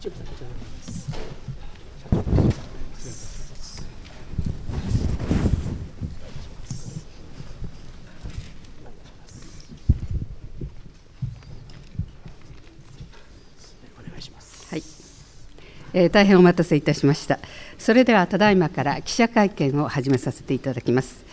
長でございます。はい、えー、大変お待たせいたしました。それではただいまから記者会見を始めさせていただきます。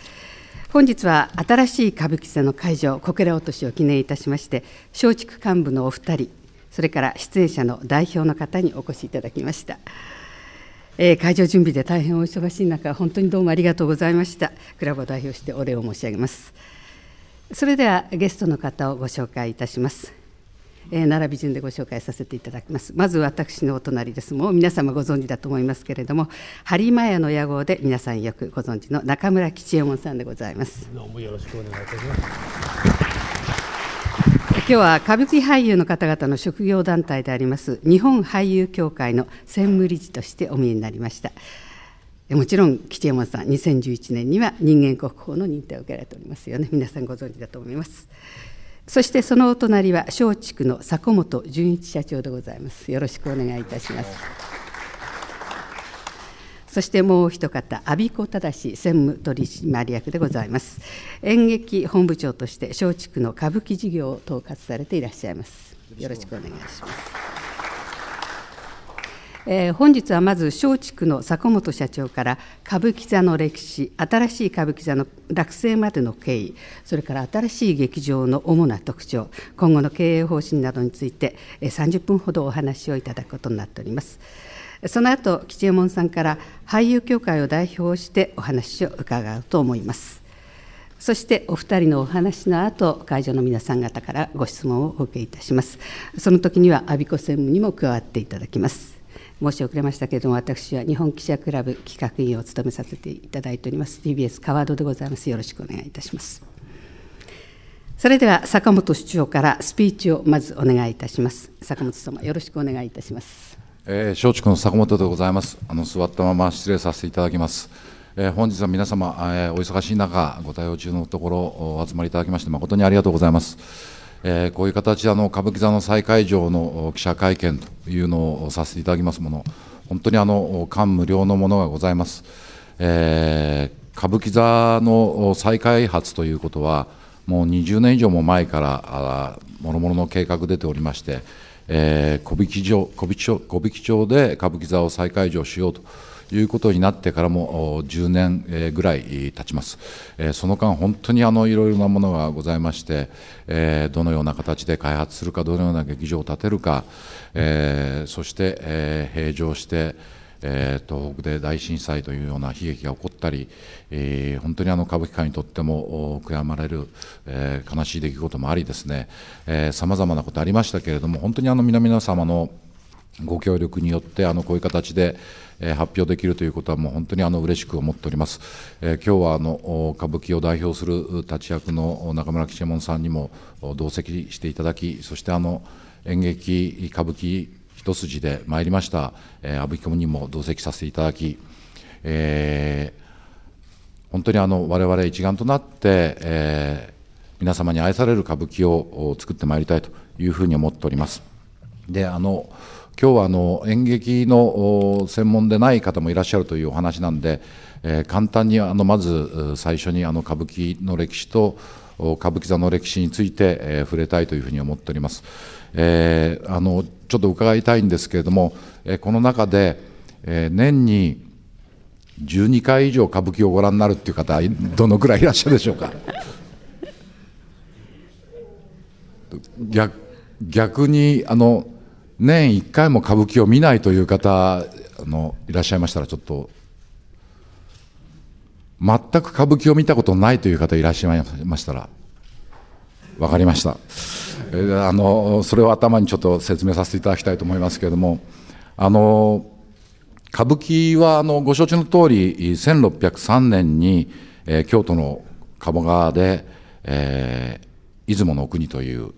本日は新しい歌舞伎座の会場、小倉落としを記念いたしまして、松竹幹部のお二人、それから出演者の代表の方にお越しいただきました。えー、会場準備で大変お忙しい中、本当にどうもありがとうございました。クラブを代表してお礼を申し上げます。それではゲストの方をご紹介いたします。えー、並び順でご紹介させていただきます。まず私のお隣です。もう皆様ご存知だと思いますけれども、播磨屋の屋号で皆さんよくご存知の中村吉右衛門さんでございます。どうもよろしくお願いいたします。今日は歌舞伎俳優の方々の職業団体であります日本俳優協会の専務理事としてお見えになりましたもちろん吉山さん2011年には人間国宝の認定を受けられておりますよね皆さんご存知だと思いますそしてそのお隣は松竹の坂本純一社長でございますよろしくお願いいたしますそしてもう一方、阿比子忠専務取締役でございます。演劇本部長として松竹の歌舞伎事業を統括されていらっしゃいます。よろしくお願いします。えー、本日はまず松竹の坂本社長から歌舞伎座の歴史新しい歌舞伎座の落成までの経緯それから新しい劇場の主な特徴今後の経営方針などについて、え30分ほどお話をいただくことになっております。その後吉右衛門さんから俳優協会を代表してお話を伺うと思いますそしてお二人のお話の後会場の皆さん方からご質問をお受けいたしますその時には阿鼻子専務にも加わっていただきます申し遅れましたけれども私は日本記者クラブ企画委員を務めさせていただいております TBS 川戸でございますよろしくお願いいたしますそれでは坂本市長からスピーチをまずお願いいたします坂本様よろしくお願いいたしますえー、松竹の坂本でございます。あの座ったまま失礼させていただきます。えー、本日は皆様、えー、お忙しい中、ご対応中のところ、お集まりいただきまして、誠にありがとうございます。えー、こういう形であの歌舞伎座の再会場の記者会見というのをさせていただきますもの、本当にあの感無量のものがございます。えー、歌舞伎座の再開発ということは、もう20年以上も前から、もろもろの計画出ておりまして、えー、小引町小引町小引町で歌舞伎座を再開場しようと。いうことになってからも10年ぐらい経ちます。その間、本当にあのいろいろなものがございまして、どのような形で開発するか、どのような劇場を建てるか、そして平常して、えー、東北で大震災というような悲劇が起こったり、えー、本当にあの歌舞伎界にとっても悔やまれる、えー、悲しい出来事もありですねさまざまなことありましたけれども本当にあの皆々様のご協力によってあのこういう形で、えー、発表できるということはもう本当にあの嬉しく思っております。えー、今日はあの歌舞伎を代表する立役の中村吉右衛門さんにも同席していただきそしてあの演劇歌舞伎一筋で参りました、え阿部彦にも同席させていただき、えー、本当にあの我々一丸となって、えー、皆様に愛される歌舞伎を作ってまいりたいというふうに思っております。であの今日はあの演劇の専門でない方もいらっしゃるというお話なんで、えー、簡単にあのまず最初にあの歌舞伎の歴史と歌舞伎座の歴史について、えー、触れたいというふうに思っております。えー、あのちょっと伺いたいんですけれども、えー、この中で、えー、年に12回以上歌舞伎をご覧になるっていう方、どのくらいいらっしゃるでしょうか。逆逆にあの年1回も歌舞伎を見ないという方あのいらっしゃいましたらちょっと全く歌舞伎を見たことないという方いらっしゃいましたら分かりました。あのそれを頭にちょっと説明させていただきたいと思いますけれども、あの歌舞伎はあのご承知の通り、1603年に、えー、京都の鴨川で、えー、出雲の国という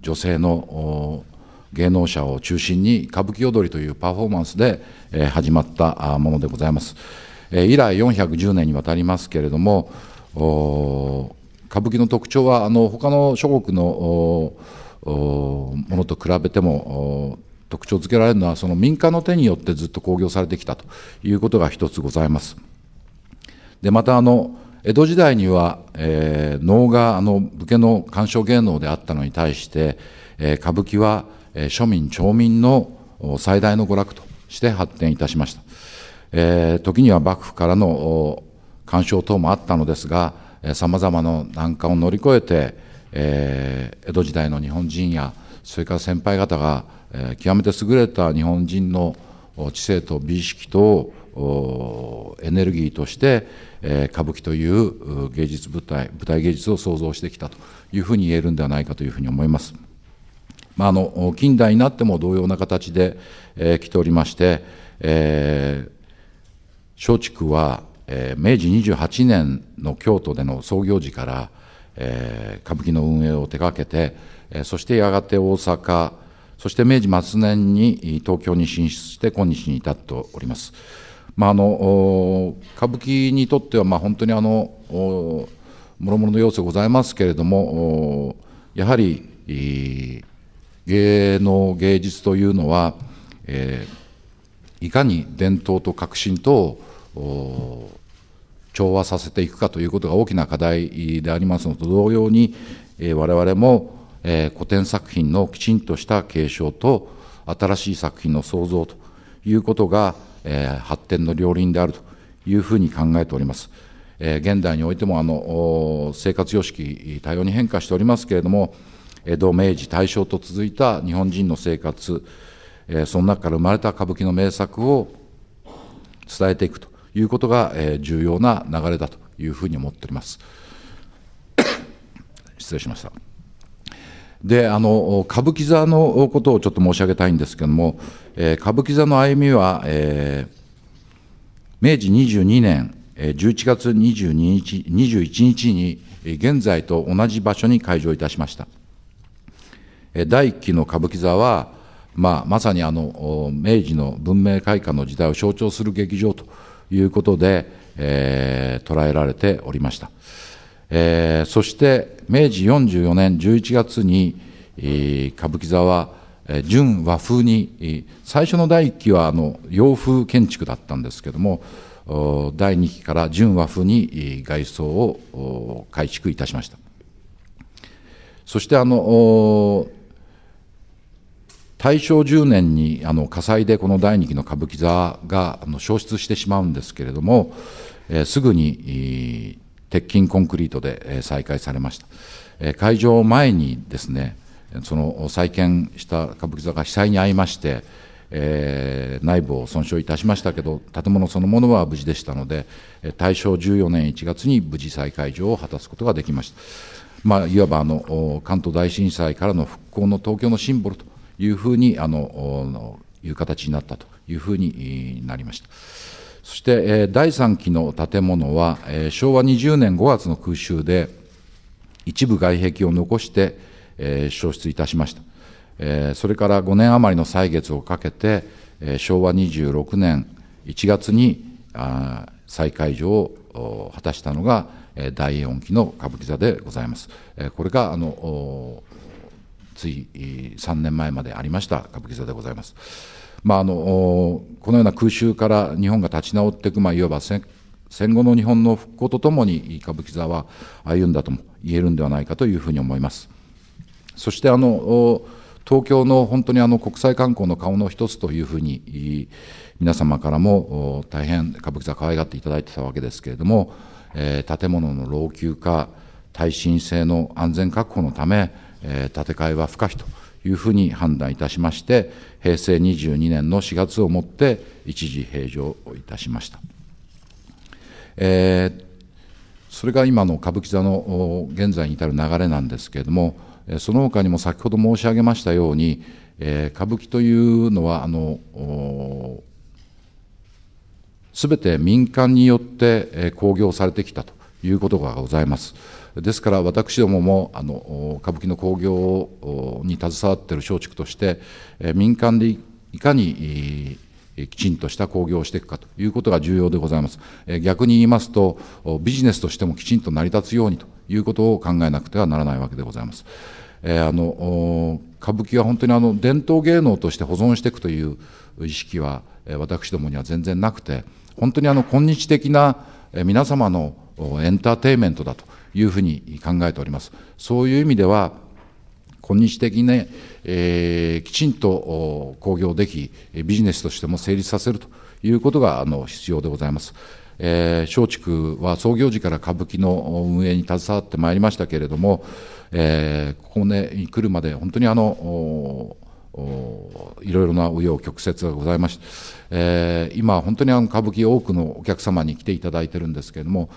女性の芸能者を中心に歌舞伎踊りというパフォーマンスで、えー、始まったものでございます。えー、以来410年にわたりますけれども、歌舞伎の特徴はあの他の諸国のものと比べても特徴づけられるのはその民間の手によってずっと興行されてきたということが一つございます。でまたあの江戸時代には、えー、能があの武家の鑑賞芸能であったのに対して、えー、歌舞伎は、えー、庶民町民の最大の娯楽として発展いたしました、えー、時には幕府からの鑑賞等もあったのですがさまざまな難関を乗り越えて、えー、江戸時代の日本人やそれから先輩方が、えー、極めて優れた日本人の知性と美意識とエネルギーとして、えー、歌舞伎という芸術舞台舞台芸術を創造してきたというふうに言えるんではないかというふうに思います。まあ、あの近代になっても同様な形で、えー、来ておりまして、えー、松竹はえー、明治28年の京都での創業時から、えー、歌舞伎の運営を手掛けて、えー、そしてやがて大阪、そして明治末年に東京に進出して今日に至っております。まあ、あの歌舞伎にとっては、まあ、本当にあのもろもろの要素ございますけれどもやはり芸能芸術というのは、えー、いかに伝統と革新とを調和させていくかということが大きな課題でありますのと同様に、我々も古典作品のきちんとした継承と、新しい作品の創造ということが、発展の両輪であるというふうに考えております。現代においてもあの生活様式、多様に変化しておりますけれども、江戸、明治、大正と続いた日本人の生活、その中から生まれた歌舞伎の名作を伝えていくということが、え重要な流れだというふうに思っております。失礼しました。であの歌舞伎座のことをちょっと申し上げたいんですけれども、えー、歌舞伎座の歩みは、えー、明治22年11月22日21日に現在と同じ場所に開場いたしました。第1期の歌舞伎座は、まあ、まさにあの明治の文明開化の時代を象徴する劇場ということで、えー、捉えられておりました。えー、そして明治44年11月に、えー、歌舞伎座は、えー、純和風に、最初の第1期はあの洋風建築だったんですけども第2期から純和風に外装を改築いたしましたそしてあの大正10年にあの火災でこの第2期の歌舞伎座があの消失してしまうんですけれども、えー、すぐに、鉄筋コンクリートで、えー、再開されました、えー、会場前にですねその再建した歌舞伎座が被災に遭いまして、えー、内部を損傷いたしましたけど建物そのものは無事でしたので大正14年1月に無事再開場を果たすことができました、まあ、いわばあの関東大震災からの復興の東京のシンボルというふうにあのいう形になったというふうになりました。そして、第3期の建物は、昭和20年5月の空襲で、一部外壁を残して、焼失いたしました。それから5年余りの歳月をかけて、昭和26年1月に再開場を果たしたのが、第4期の歌舞伎座でございます。これがあのつい3年前までありました歌舞伎座でございます。まあ、あのこのような空襲から日本が立ち直っていく、まあ、いわば戦後の日本の復興とともに歌舞伎座は歩んだとも言えるんではないかというふうに思います。そしてあの東京の本当にあの国際観光の顔の一つというふうに皆様からも大変歌舞伎座可愛がっていただいてたわけですけれども、えー、建物の老朽化耐震性の安全確保のためえ建て替えは不可避というふうに判断いたしまして、平成22年の4月をもって一時閉場をいたしました。えー、それが今の歌舞伎座の現在に至る流れなんですけれども、その他にも先ほど申し上げましたように、えー、歌舞伎というのは、あの、すべて民間によって興行されてきたということがございます。ですから私どももあの歌舞伎の興行に携わっている松竹として、民間でいかにきちんとした興行をしていくかということが重要でございます。逆に言いますと、ビジネスとしてもきちんと成り立つようにということを考えなくてはならないわけでございます。えー、あの歌舞伎は本当にあの伝統芸能として保存していくという意識は、私どもには全然なくて、本当にあの今日的な皆様のエンターテインメントだというふうに考えております。そういう意味では、今日的に、ね、えー、きちんと興行でき、ビジネスとしても成立させるということがあの必要でございます。えー、松竹は創業時から歌舞伎の運営に携わってまいりましたけれども、えー、ここ、ね、に来るまで本当にあのいろいろな紆余曲折がございまして、えー、今、本当にあの歌舞伎、多くのお客様に来ていただいてるんですけれども、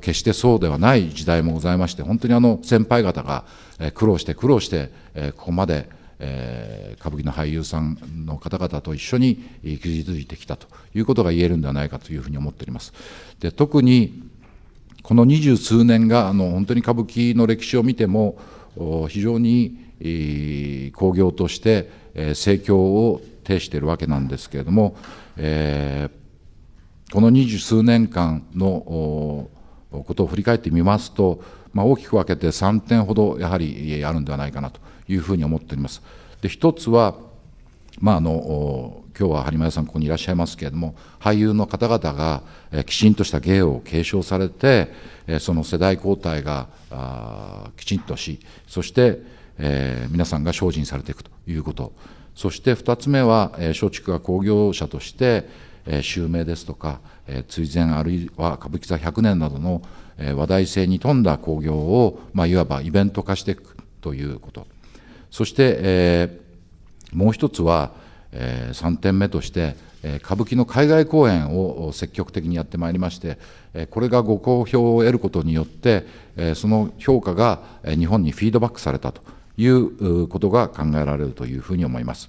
決してそうではない時代もございまして、本当にあの先輩方が苦労して苦労して、ここまで、えー、歌舞伎の俳優さんの方々と一緒に築いてきたということが言えるんではないかというふうに思っております。で特にこの二十数年があの本当に歌舞伎の歴史を見ても非常に興行として盛況を呈しているわけなんですけれども、えこの二十数年間のことを振り返ってみますと、ま大きく分けて3点ほどやはりあるんではないかなというふうに思っております。でつはまあ、あの今日は播磨屋さん、ここにいらっしゃいますけれども、俳優の方々が、きちんとした芸を継承されて、その世代交代があきちんとし、そして、えー、皆さんが精進されていくということ、そして2つ目は、松竹が興行者として、襲名ですとか、追善あるいは歌舞伎座100年などの、話題性に富んだ興行を、まあ、いわばイベント化していくということ。そして、えーもう一つは、えー、3点目として、えー、歌舞伎の海外公演を積極的にやってまいりまして、えー、これがご好評を得ることによって、えー、その評価が日本にフィードバックされたということが考えられるというふうに思います。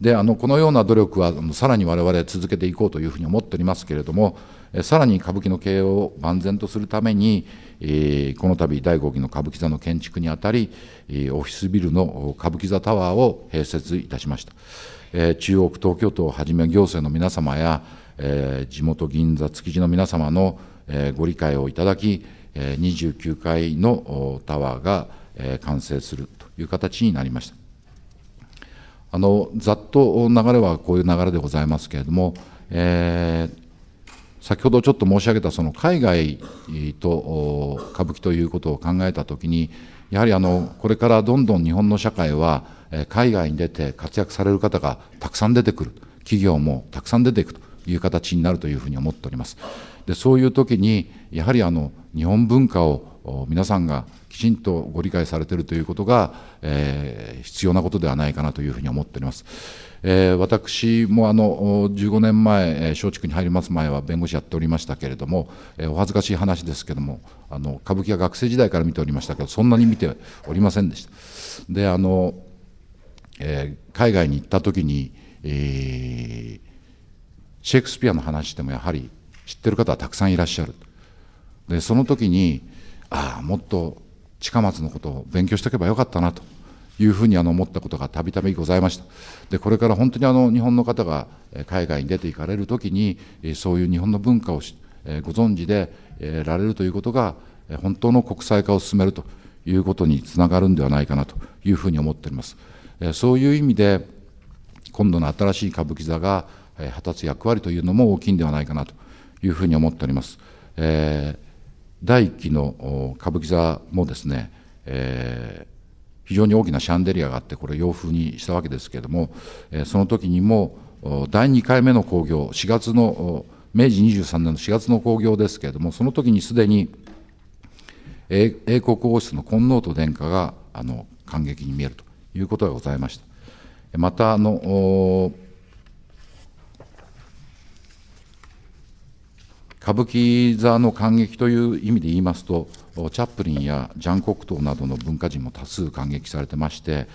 であのこのような努力はさらに我々続けていこうというふうに思っておりますけれども、さらに歌舞伎の経営を万全とするために、えー、この度第5期の歌舞伎座の建築にあたり、えー、オフィスビルの歌舞伎座タワーを併設いたしました。えー、中央区東京都をはじめ行政の皆様や、えー、地元銀座築地の皆様の、えー、ご理解をいただき、えー、29階のタワーが、えー、完成するという形になりました。あのざっと流れはこういう流れでございますけれども、えー、先ほどちょっと申し上げたその海外と歌舞伎ということを考えたときに、やはりあのこれからどんどん日本の社会は、海外に出て活躍される方がたくさん出てくる、企業もたくさん出ていくという形になるというふうに思っております。でそういうときに、やはりあの日本文化を皆さんがきちんとご理解されているということが、えー、必要なことではないかなというふうに思っております。えー、私もあの15年前、松竹に入ります前は弁護士やっておりましたけれども、えー、お恥ずかしい話ですけども、あの歌舞伎は学生時代から見ておりましたけど、そんなに見ておりませんでした。であのえー、海外に行った時に、えー、シェイクスピアの話でもやはり知ってる方はたくさんいらっしゃるでその時にああもっと近松のことを勉強しておけばよかったなというふうにあの思ったことがたびたびございました。で、これから本当にあの日本の方が海外に出て行かれるときに、そういう日本の文化をご存知でられるということが、本当の国際化を進めるということにつながるんではないかなというふうに思っております。そういう意味で、今度の新しい歌舞伎座が果たす役割というのも大きいんではないかなというふうに思っております。え第1期の歌舞伎座もですね、えー非常に大きなシャンデリアがあって、これ洋風にしたわけですけれども、えその時にも、第2回目の興行、4月の、明治23年の4月の興行ですけれども、その時にすでに英国王室の金王と殿下があの感激に見えるということがございました。またあの歌舞伎座の感激という意味で言いますと、チャップリンやジャン・コクトーなどの文化人も多数感激されてまして、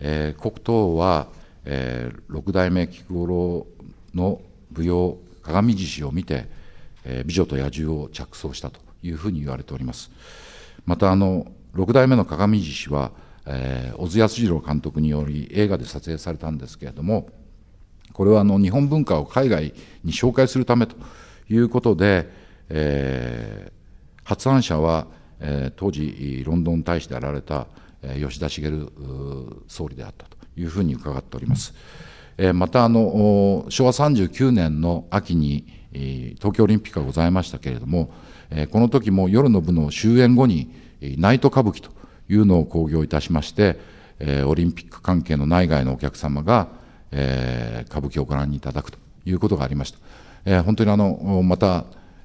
えー、コクトーは、えー、六代目菊五郎の舞踊「鏡獅子」を見て、えー、美女と野獣を着想したというふうに言われておりますまたあの六代目の鏡獅子は、えー、小津安二郎監督により映画で撮影されたんですけれどもこれはあの日本文化を海外に紹介するためということで、えー、発案者は、えー、当時、ロンドン大使であられた、えー、吉田茂総理であったというふうに伺っております。えー、またあの、昭和39年の秋に、東京オリンピックがございましたけれども、えー、この時も夜の部の終演後に、ナイト歌舞伎というのを興行いたしまして、えー、オリンピック関係の内外のお客様が、えー、歌舞伎をご覧いただくということがありました。えー、本当にあのまた、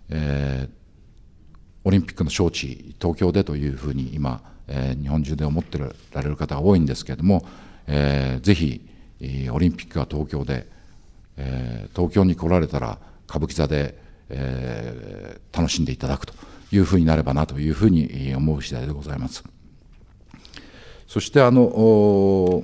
えー、オリンピックの招致、東京でというふうに今、え日本中で思ってられる方が多いんですけれども、えぜひ、オリンピックは東京で、え東京に来られたら歌舞伎座で、え楽しんでいただくというふうになればなというふうに思う次第でございます。そしてあの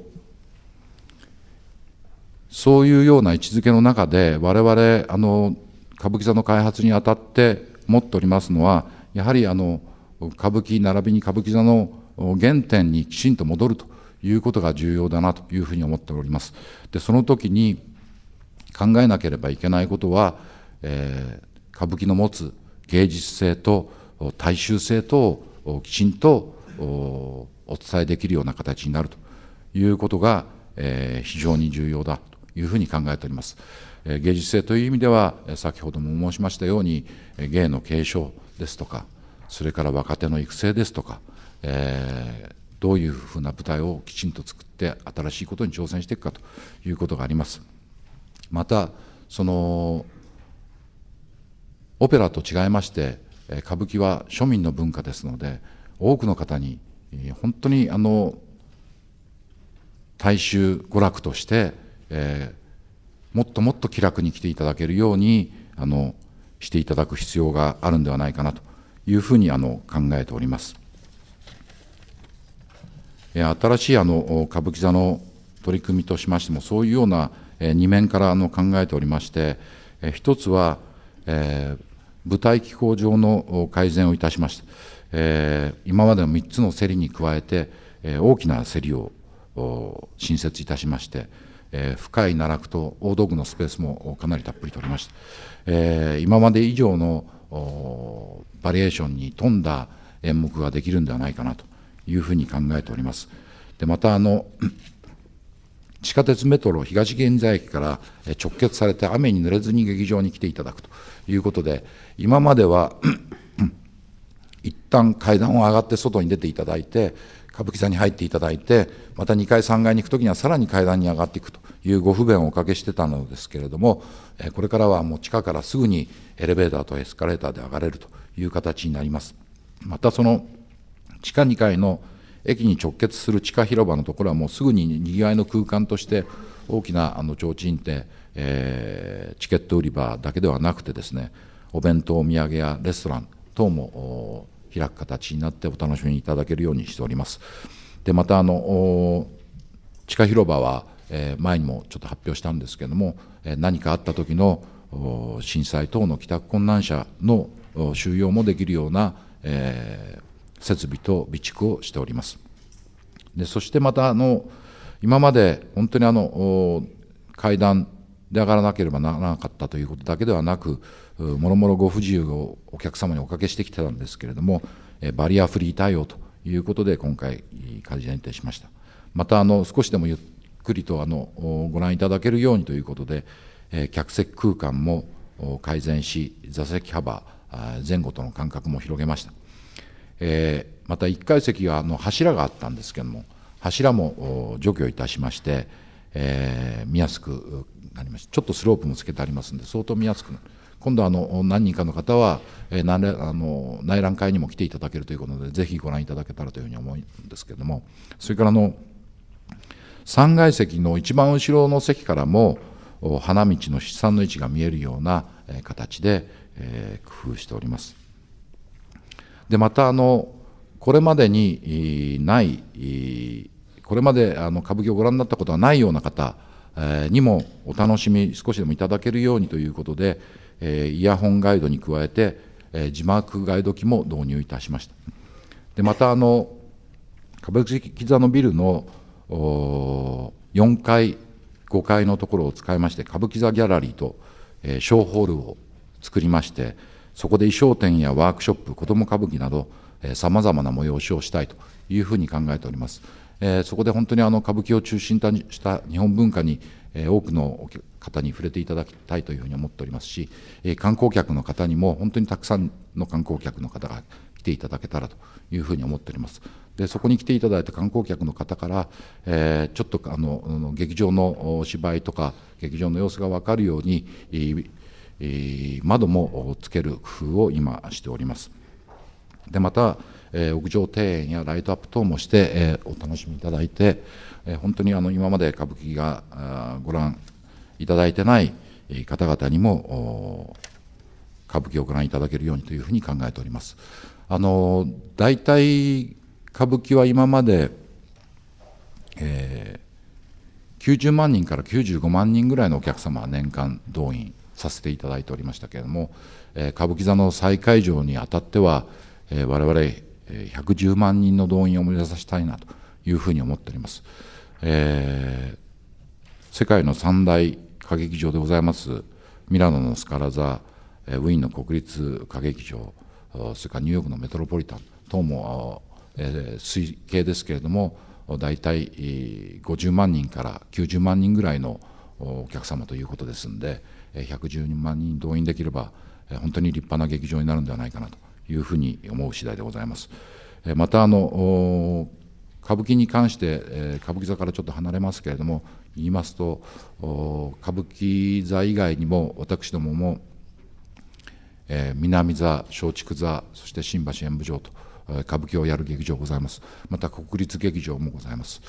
そういうような位置づけの中で、我々あの歌舞伎座の開発にあたって持っておりますのは、やはりあの歌舞伎並びに歌舞伎座の原点にきちんと戻るということが重要だなというふうに思っております。でその時に考えなければいけないことは、えー、歌舞伎の持つ芸術性と大衆性とをきちんとお伝えできるような形になるということが、えー、非常に重要だというふうに考えております。芸術性という意味では、先ほども申しましたように、芸の継承、ですとか、それから若手の育成ですとか、えー、どういうふうな舞台をきちんと作って、新しいことに挑戦していくかということがあります。またそのオペラと違いまして歌舞伎は庶民の文化ですので多くの方に本当にあの大衆娯楽として、えー、もっともっと気楽に来ていただけるようにあのしていただく必要があるんではないかなというふうにあの考えております。新しいあの歌舞伎座の取り組みとしましても、そういうような二面からあの考えておりまして、一つは、えー、舞台機構上の改善をいたしました。えー、今までの3つの競りに加えて、えー、大きな競りを新設いたしまして、えー、深い奈落と大道具のスペースもかなりたっぷりとりました。えー、今まで以上のバリエーションに富んだ演目ができるんではないかなというふうに考えております。でまたあの 地下鉄メトロ東現在駅から直結されて雨に濡れずに劇場に来ていただくということで今までは 一旦階段を上がって外に出ていただいて歌舞伎座に入っていただいてまた2階3階に行く時にはさらに階段に上がっていくというご不便をおかけしてたのですけれども、これからはもう地下からすぐにエレベーターとエスカレーターで上がれるという形になります。またその地下2階の駅に直結する地下広場のところはもうすぐににぎわいの空間として大きなあの提灯店、えー、チケット売り場だけではなくてですねお弁当お土産やレストラン等も開く形になってお楽しみいただけるようにしております。でまたあの地下広場はえ前にもちょっと発表したんですけれども、え何かあった時の震災等の帰宅困難者の収容もできるような、え設備と備蓄をしております。でそしてまたあの、今まで本当にあの階段で上がらなければならなかったということだけではなく、もろもろご不自由をお客様におかけしてきてたんですけれども、バリアフリー対応ということで、今回、仮に認定しました。またあの少しでもくりとあのご覧いただけるようにということで、えー、客席空間も改善し、座席幅、前後との間隔も広げました。えー、また1階席はあの柱があったんですけれども、柱も除去いたしまして、えー、見やすくなりました。ちょっとスロープもつけてありますんで、相当見やすくなる。今度あの何人かの方は、えー、あの内覧会にも来ていただけるということで、ぜひご覧いただけたらというふうに思うんですけれども、それからあの、3階席の一番後ろの席からも花道の出産の位置が見えるような形で工夫しております。でまたあのこれまでにないこれまであの歌舞伎をご覧になったことはないような方にもお楽しみ少しでもいただけるようにということでイヤホンガイドに加えて字幕ガイド機も導入いたしました。でまたあの歌舞伎座のビルの4階、5階のところを使いまして、歌舞伎座ギャラリーと、えー、ショーホールを作りまして、そこで衣装展やワークショップ、子ども歌舞伎など、さまざまな催しをしたいというふうに考えております。えー、そこで本当にあの歌舞伎を中心とした日本文化に、えー、多くの方に触れていただきたいというふうに思っておりますし、えー、観光客の方にも本当にたくさんの観光客の方が来ていただけたらというふうに思っております。でそこに来ていただいた観光客の方から、えー、ちょっとあの劇場の芝居とか劇場の様子が分かるように、えー窓もつける工夫を今しておりますでまた、えー、屋上庭園やライトアップ等もして、えー、お楽しみいただいて、えー、本当にあの今まで歌舞伎がご覧いただいてない方々にも歌舞伎をご覧いただけるようにというふうに考えております。あの大体歌舞伎は今まで、えー、90万人から95万人ぐらいのお客様年間動員させていただいておりましたけれども、えー、歌舞伎座の再会場にあたっては、えー、我々110万人の動員を目指したいなというふうに思っております。えー、世界の三大歌劇場でございますミラノのスカラ座、ウィーンの国立歌劇場、それからニューヨークのメトロポリタン等もえ推計ですけれども、大体50万人から90万人ぐらいのお客様ということですんで、112万人動員できれば、本当に立派な劇場になるんではないかなというふうに思う次第でございます。またあの歌舞伎に関して、歌舞伎座からちょっと離れますけれども、言いますと、歌舞伎座以外にも、私どもも、南座、松竹座、そして新橋演舞場と。歌舞伎をやる劇場ございますまた国立劇場もございます、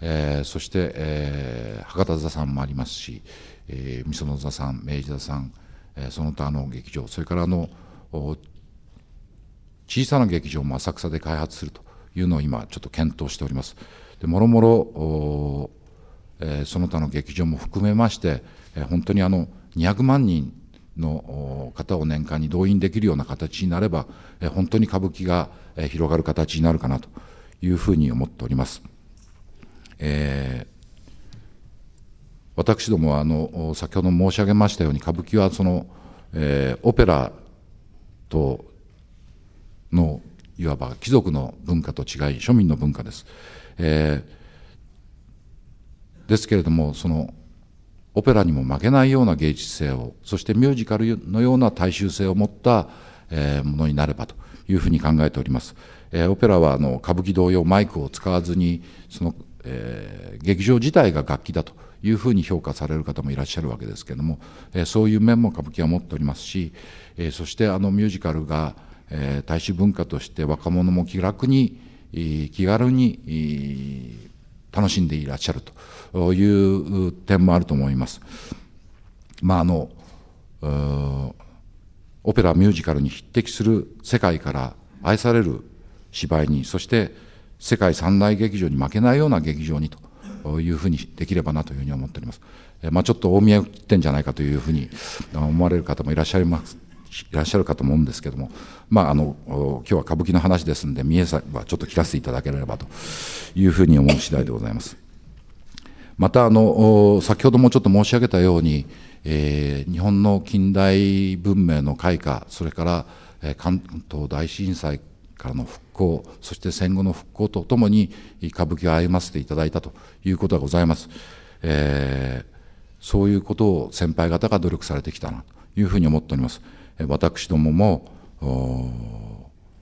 えー、そして、えー、博多座さんもありますし、えー、御園座さん明治座さん、えー、その他の劇場それからあの小さな劇場も浅草で開発するというのを今ちょっと検討しておりますでもろもろ、えー、その他の劇場も含めまして、えー、本当にあの200万人の方を年間に動員できるような形になれば、本当に歌舞伎が広がる形になるかなというふうに思っております。えー私どもはあの先ほど申し上げましたように歌舞伎はその、えー、オペラとのいわば貴族の文化と違い庶民の文化です。えー、ですけれどもそのオペラにも負けないような芸術性をそしてミュージカルのような大衆性を持った、えー、ものになればというふうに考えております、えー、オペラはあの歌舞伎同様マイクを使わずにその、えー、劇場自体が楽器だというふうに評価される方もいらっしゃるわけですけれども、えー、そういう面も歌舞伎は持っておりますし、えー、そしてあのミュージカルが、えー、大衆文化として若者も気楽に気軽に楽しんでいらっしゃるという点もあると思います。まああのオペラミュージカルに匹敵する世界から愛される芝居にそして世界三大劇場に負けないような劇場にというふうにできればなというふうに思っております。まあ、ちょっと大宮を切ってんじゃないかというふうに思われる方もいらっしゃいますいらっしゃるかと思うんですけども、まあ、あの今日は歌舞伎の話ですので、三重さんはちょっと切らせていただければというふうに思う次第でございます。またあの先ほどもちょっと申し上げたように、えー、日本の近代文明の開花それから、えー、関東大震災からの復興そして戦後の復興とともに歌舞伎を歩ませていただいたということがございます、えー、そういうことを先輩方が努力されてきたなというふうに思っております私どもも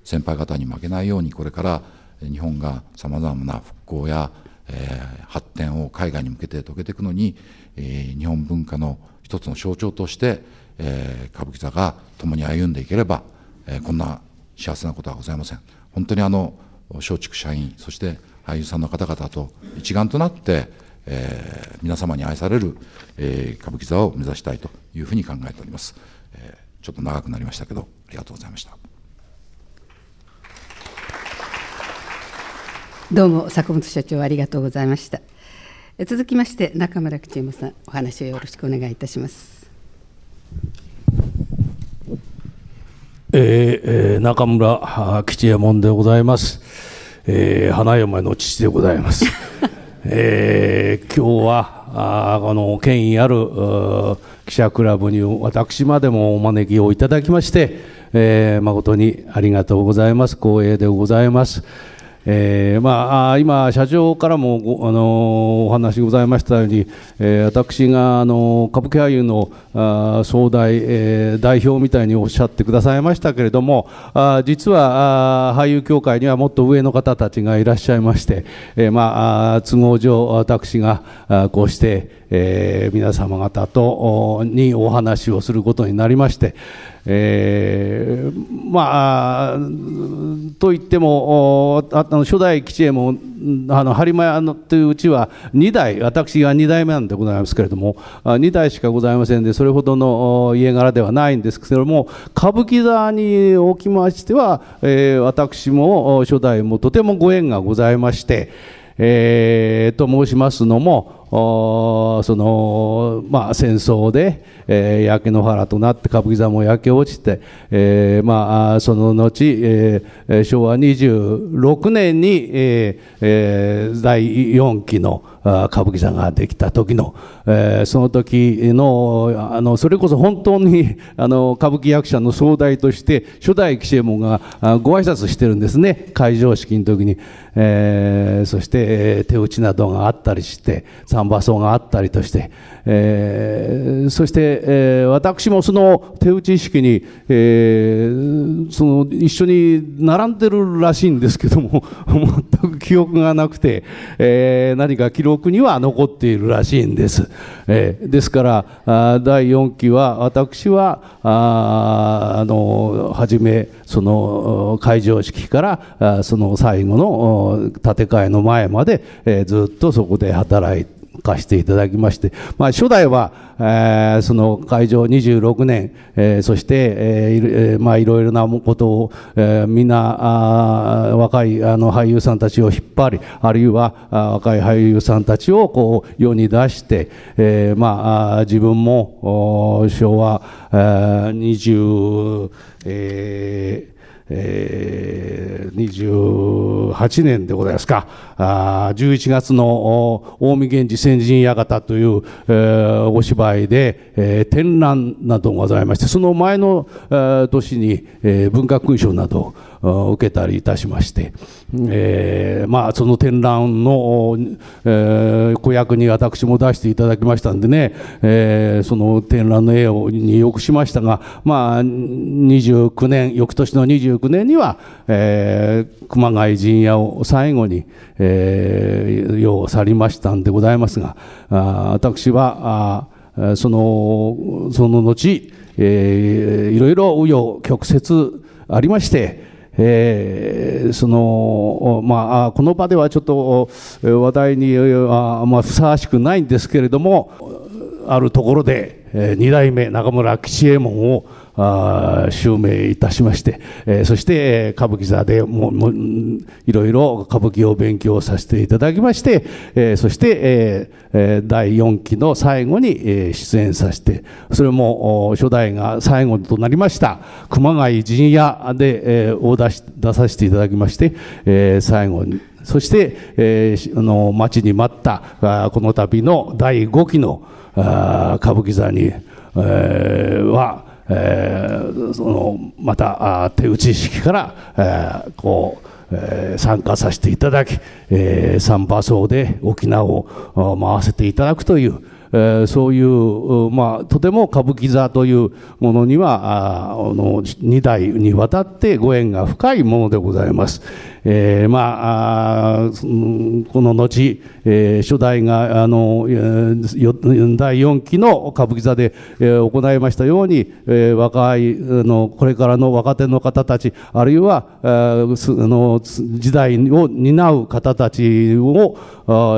先輩方に負けないようにこれから日本がさまざまな復興や、えー、発展を海外に向けて遂げていくのに、えー、日本文化の一つの象徴として、えー、歌舞伎座が共に歩んでいければ、えー、こんな幸せなことはございません。本当にあの松竹社員そして俳優さんの方々と一丸となって、えー、皆様に愛される、えー、歌舞伎座を目指したいというふうに考えております。えーちょっと長くなりましたけど、ありがとうございました。どうも坂本社長ありがとうございました。続きまして中村吉右衛門さんお話をよろしくお願いいたします。ええー、中村吉右衛門でございます、えー、花嫁の父でございます、えー、今日はあこの権威ある記者クラブに私までもお招きをいただきまして、えー、誠にありがとうございます光栄でございます。えーまあ、今、社長からもあのお話ございましたように、えー、私があの歌舞伎俳優のあ総代、えー、代表みたいにおっしゃってくださいましたけれども、あ実はあ俳優協会にはもっと上の方たちがいらっしゃいまして、えーまあ、都合上、私があこうして、えー、皆様方とにお話をすることになりまして、えー、まあといってもあの初代吉右衛門あの播磨屋といううちは2代私が2代目なんでございますけれども2代しかございませんでそれほどの家柄ではないんですけれども歌舞伎座におきましては、えー、私も初代もとてもご縁がございまして、えー、と申しますのもその、まあ、戦争で、えー、焼け野原となって歌舞伎座も焼け落ちて、えーまあ、その後、えー、昭和26年に、えーえー、第4期の歌舞伎座ができた時の、えー、その時のあのそれこそ本当にあの歌舞伎役者の総代として初代吉右衛門がご挨拶してるんですね開場式の時に。えー、そして手打ちなどがあったりして、サンバソがあったりとして、えー、そして、えー、私もその手打ち式に、えー、その一緒に並んでるらしいんですけども 全く記憶がなくて、え何か記録には残っているらしいんです、えですからあ第4期は私はああの初めその会場式からあその最後の建て替えの前まで、えずっとそこで働いてかしていただきまして、まあ、初代は、えー、その会場26年、えー、そして、えーまあ、いろいろなことを、えー、みんなあ若いあの俳優さんたちを引っ張りあるいは若い俳優さんたちをこう世に出して、えーまあ、自分も昭和、えー、20、えーえー、28年でございますか、あ11月の近江源氏先人館という、えー、お芝居で、えー、展覧などもございまして、その前の、えー、年に、えー、文化勲章など、受けたりいたしまして、えー、まあ、その展覧の、えー、子役に私も出していただきましたんでね、えー、その展覧の絵をによくしましたが、まあ、29年翌年の29年には、え熊谷陣屋を最後に、えー、世を去りましたんでございますがあ私はあそのその後、えー、いろいろ紆余曲折ありまして、えー、そのまあ、この場ではちょっと話題にあ、まあ、ふさわしくないんですけれどもあるところで、えー、2代目中村吉右衛門をあ襲名いたしまして、えー、そして歌舞伎座でももいろいろ歌舞伎を勉強させていただきまして、えー、そして、えー、第4期の最後に、え出演させてそれも初代が最後となりました熊谷陣屋で、えを出し出させていただきまして、え最後にそして、えあの待ちに待ったこの度の第5期の歌舞伎座に、えはえー、そのまた手打ち式から、えー、こう、えー、参加させていただき、えー、サンバ奏で沖縄を回せていただくという。えー、そういう、まあ、とても歌舞伎座というものにはあの2代にわたってご縁が深いものでございます。えー、まあ、この後、えー、初代があの第4期の歌舞伎座で、えー、行いましたように、えー、若いのこれからの若手の方たちあるいはあの時代を担う方たちを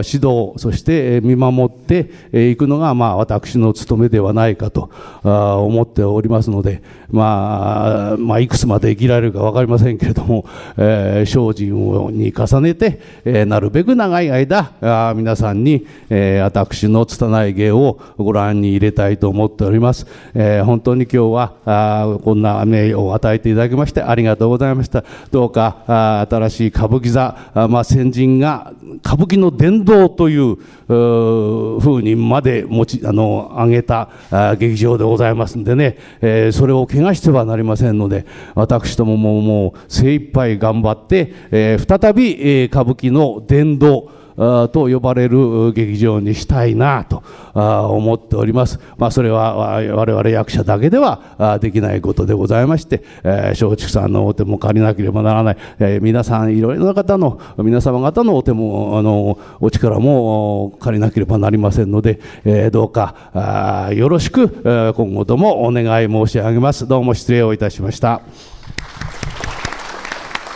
指導そして見守っていくのが、まあ、私の務めではないかと思っておりますので、まあまあ、いくつまで生きられるか分かりませんけれども、えー、精法人に重ねて、えー、なるべく長い間あ皆さんに、えー、私の拙い芸をご覧に入れたいと思っております、えー、本当に今日はあこんな名誉を与えていただきましてありがとうございましたどうかあ新しい歌舞伎座あ、まあ、先人が歌舞伎の殿堂というう風にまで持ちあの上げたあ劇場でございますんでね、えー、それを怪我してはなりませんので私どもももう精一杯頑張って、えー、再び、えー、歌舞伎の殿堂と呼ばれる劇場にしたいなと思っております。まあ、それは我々役者だけではできないことでございまして、え松竹さんのお手も借りなければならない、え皆さんいろいろな方の皆様方のお手もあのお力も借りなければなりませんので、えどうかよろしく今後ともお願い申し上げます。どうも失礼をいたしました。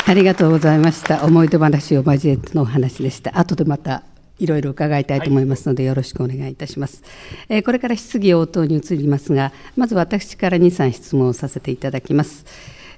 ありがとうございました思い出話を交えてのお話でした後でまたいろいろ伺いたいと思いますので、よろしくお願いいたします。えー、これから質疑応答に移りますが、まず私から2、3質問をさせていただきます。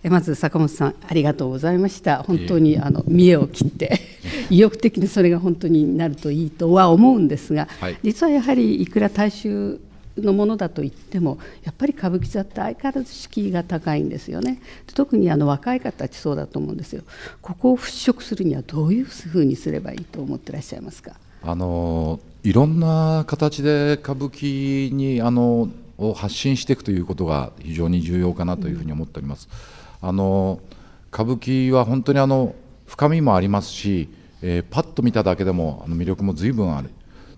えまず坂本さん、ありがとうございました。本当にあの見栄を切って 意欲的にそれが本当になるといいとは思うんですが、はい、実はやはりいくら大衆のものだと言ってもやっぱり歌舞伎座って相変わらず敷居が高いんですよね特にあの若い方たちそうだと思うんですよここを払拭するにはどういうふうにすればいいと思ってらっしゃいますかあのいろんな形で歌舞伎にあのを発信していくということが非常に重要かなというふうに思っております。うん、あの歌舞伎は本当にあの深みもありますし、えー、パッと見ただけでもあの魅力も随分ある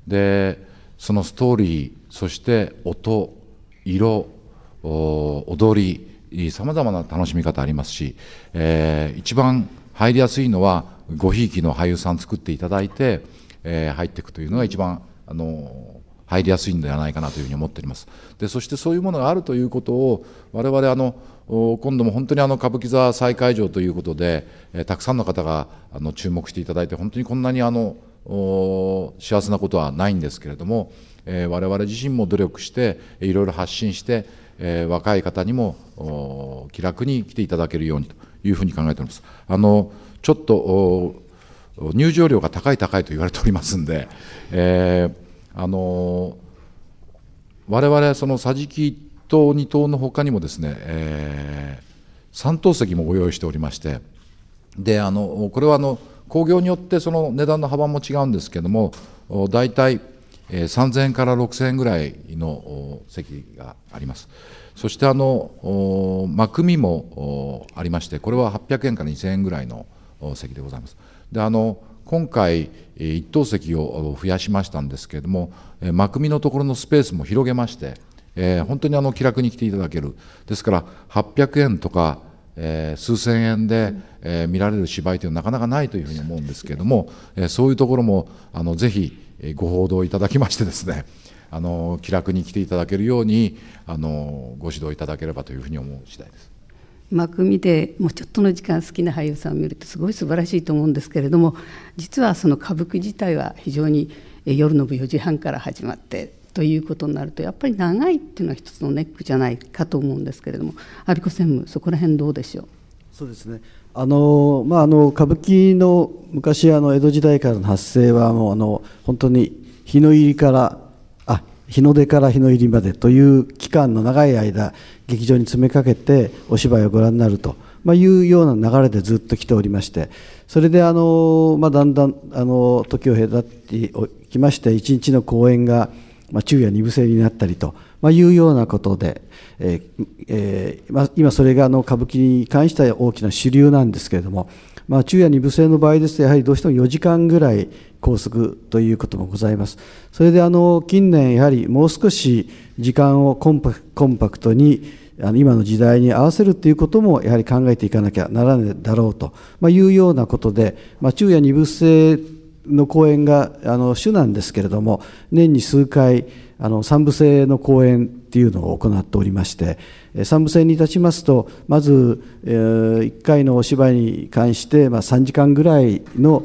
でそのストーリーそして音色踊りさまざまな楽しみ方ありますし、えー、一番入りやすいのはごひいきの俳優さん作っていただいて、えー、入っていくというのが一番あの入りやすいんではないかなというふうに思っておりますでそしてそういうものがあるということを我々あの今度も本当にあの歌舞伎座再会場ということで、えー、たくさんの方があの注目していただいて本当にこんなにあの幸せなことはないんですけれどもえー、我々自身も努力していろいろ発信して、えー、若い方にも気楽に来ていただけるようにというふうに考えております。あのちょっと入場料が高い高いと言われておりますんで、えー、あの我々その桟敷1等2等のほかにもですね、えー、3等席もご用意しておりましてであのこれはあの工業によってその値段の幅も違うんですけども大体え3000円から6000円ぐらいの席があります。そしてあの、まく組もありまして、これは800円から2000円ぐらいの席でございます。であの今回、1等席を増やしましたんですけれども、ま組のところのスペースも広げまして、えー、本当にあの気楽に来ていただける、ですから800円とかえー、数千円で、えー、見られる芝居というのはなかなかないというふうに思うんですけれども、えー、そういうところもあのぜひご報道いただきましてですねあの気楽に来ていただけるようにあのご指導いただければというふうに思う次第です。幕見てもうちょっとの時間好きな俳優さんを見るとすごい素晴らしいと思うんですけれども実はその歌舞伎自体は非常に夜の4時半から始まってということになるとやっぱり長いっていうのは一つのネックじゃないかと思うんですけれども有子専務そこら辺どうでしょうそうですねあのまあ、あの歌舞伎の昔あの江戸時代からの発生はもうあの本当に日の入りからあ日の出から日の入りまでという期間の長い間劇場に詰めかけてお芝居をご覧になると、まあ、いうような流れでずっと来ておりましてそれであの、まあ、だんだんあの時を隔ってきまして一日の公演がまあ、昼夜二部制になったりと、まあ、いうようなことで、えーえーまあ、今それがあの歌舞伎に関しては大きな主流なんですけれども、まあ、昼夜二部制の場合ですとやはりどうしても4時間ぐらい拘束ということもございますそれであの近年やはりもう少し時間をコンパコンパクトにあの今の時代に合わせるということもやはり考えていかなきゃならないだろうと、まあ、いうようなことで、まあ、昼夜二部制の講演があの主なんですけれども年に数回あの三部制の講演っていうのを行っておりまして三部制に立ちますとまず、えー、1回のお芝居に関して、まあ、3時間ぐらいの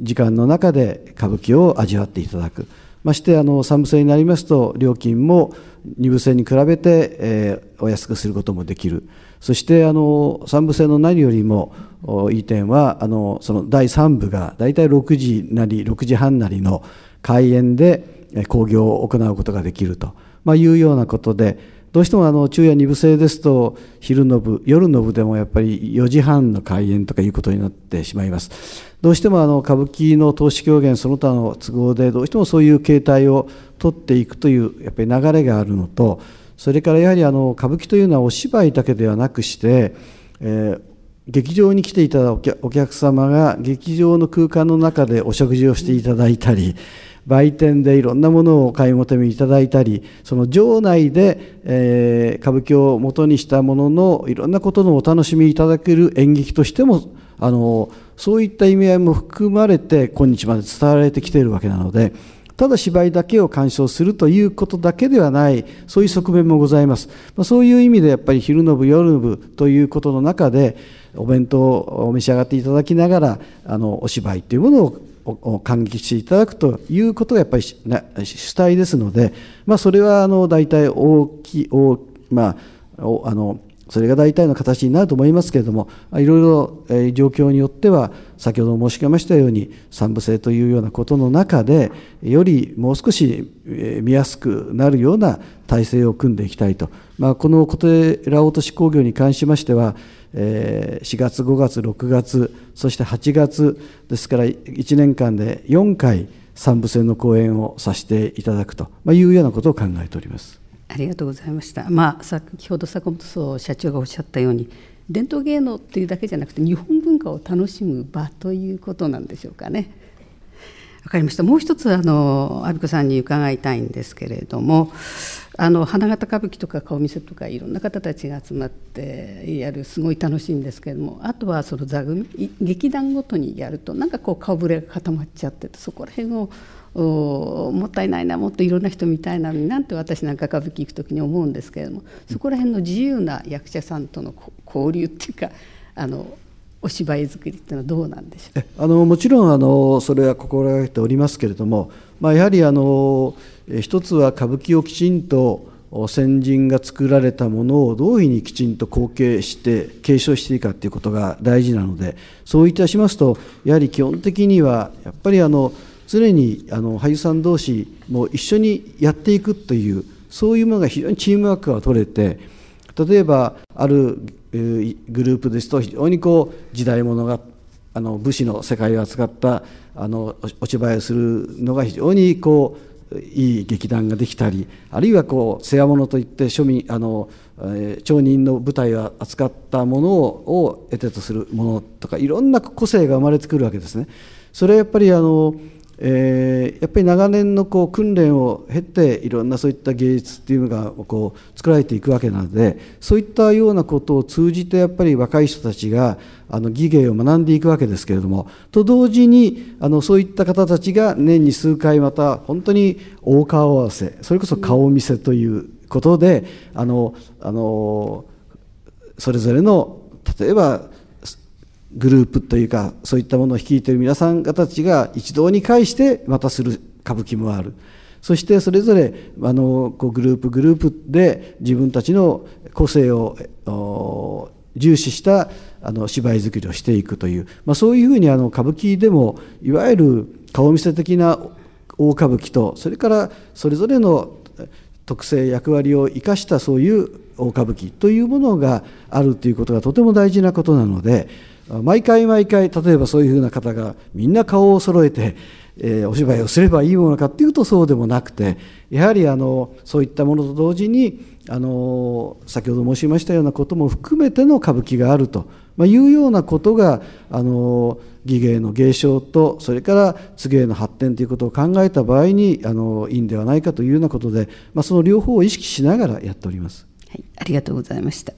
時間の中で歌舞伎を味わっていただくましてあの3部制になりますと料金も2部制に比べて、えー、お安くすることもできる。そしてあの3部制の何よりもいい点はあのその第3部が大体6時なり6時半なりの開演で興行を行うことができると、まあ、いうようなことでどうしてもあの昼夜2部制ですと昼の部夜の部でもやっぱり4時半の開演とかいうことになってしまいますどうしてもあの歌舞伎の投資狂言その他の都合でどうしてもそういう形態を取っていくというやっぱり流れがあるのとそれからやはりあの歌舞伎というのはお芝居だけではなくして、えー、劇場に来ていただお客様が劇場の空間の中でお食事をしていただいたり売店でいろんなものを買い求めいただいたりその場内で、えー、歌舞伎を元にしたもののいろんなことのお楽しみいただける演劇としてもあのそういった意味合いも含まれて今日まで伝わられてきているわけなので。ただ芝居だけを鑑賞するということだけではないそういう側面もございます、まあ、そういう意味でやっぱり昼の部夜の部ということの中でお弁当を召し上がっていただきながらあのお芝居というものを感激していただくということがやっぱり主体ですので、まあ、それはあの大体大きい、まあ、あのそれが大体の形になると思いますけれどもいろいろ状況によっては先ほど申し上げましたように三部制というようなことの中でよりもう少し見やすくなるような体制を組んでいきたいと、まあ、この小寺落とし工業に関しましては4月5月6月そして8月ですから1年間で4回三部制の講演をさせていただくというようなことを考えております。ありがとうございました、まあ、先ほど坂本総社長がおっしゃったように伝統芸能っていうだけじゃなくて日本文化を楽しむ場ということなんでしょうかね。わかりました。もう一つあの阿ビ子さんに伺いたいんですけれども、あの花形歌舞伎とか顔見せとかいろんな方たちが集まってやるすごい楽しいんですけれども、あとはその座組劇団ごとにやるとなんかこう顔ぶれが固まっちゃっててそこら辺をもったいないなもっといろんな人見たいなのになんて私なんか歌舞伎行く時に思うんですけれどもそこら辺の自由な役者さんとの交流っていうかあのお芝居作りっていうのはどうなんでしょうあのもちろんあのそれは心がけておりますけれども、まあ、やはりあの一つは歌舞伎をきちんと先人が作られたものをどういうふうにきちんと後継して継承していくかということが大事なのでそういたしますとやはり基本的にはやっぱりあの常にあの俳優さん同士も一緒にやっていくというそういうものが非常にチームワークが取れて例えばあるグループですと非常にこう時代物があの武士の世界を扱ったあのお芝居をするのが非常にこういい劇団ができたりあるいはこう世話物といって庶民あの、えー、町人の舞台を扱ったものを得手とするものとかいろんな個性が生まれてくるわけですね。それはやっぱりあのえー、やっぱり長年のこう訓練を経ていろんなそういった芸術っていうのがこう作られていくわけなのでそういったようなことを通じてやっぱり若い人たちがあの技芸を学んでいくわけですけれどもと同時にあのそういった方たちが年に数回また本当に大顔合わせそれこそ顔見せということであのあのそれぞれの例えばグループというかそういったものを率いている皆さん方たちが一堂に会してまたする歌舞伎もあるそしてそれぞれあのこうグループグループで自分たちの個性を重視したあの芝居作りをしていくという、まあ、そういうふうにあの歌舞伎でもいわゆる顔見せ的な大歌舞伎とそれからそれぞれの特性役割を生かしたそういう大歌舞伎というものがあるということがとても大事なことなので。毎回毎回例えばそういうふうな方がみんな顔を揃えて、えー、お芝居をすればいいものかっていうとそうでもなくてやはりあのそういったものと同時にあの先ほど申しましたようなことも含めての歌舞伎があると、まあ、いうようなことがあの技芸の継承とそれから次芸の発展ということを考えた場合にあのいいんではないかというようなことで、まあ、その両方を意識しながらやっております。はい、ありがとうございました。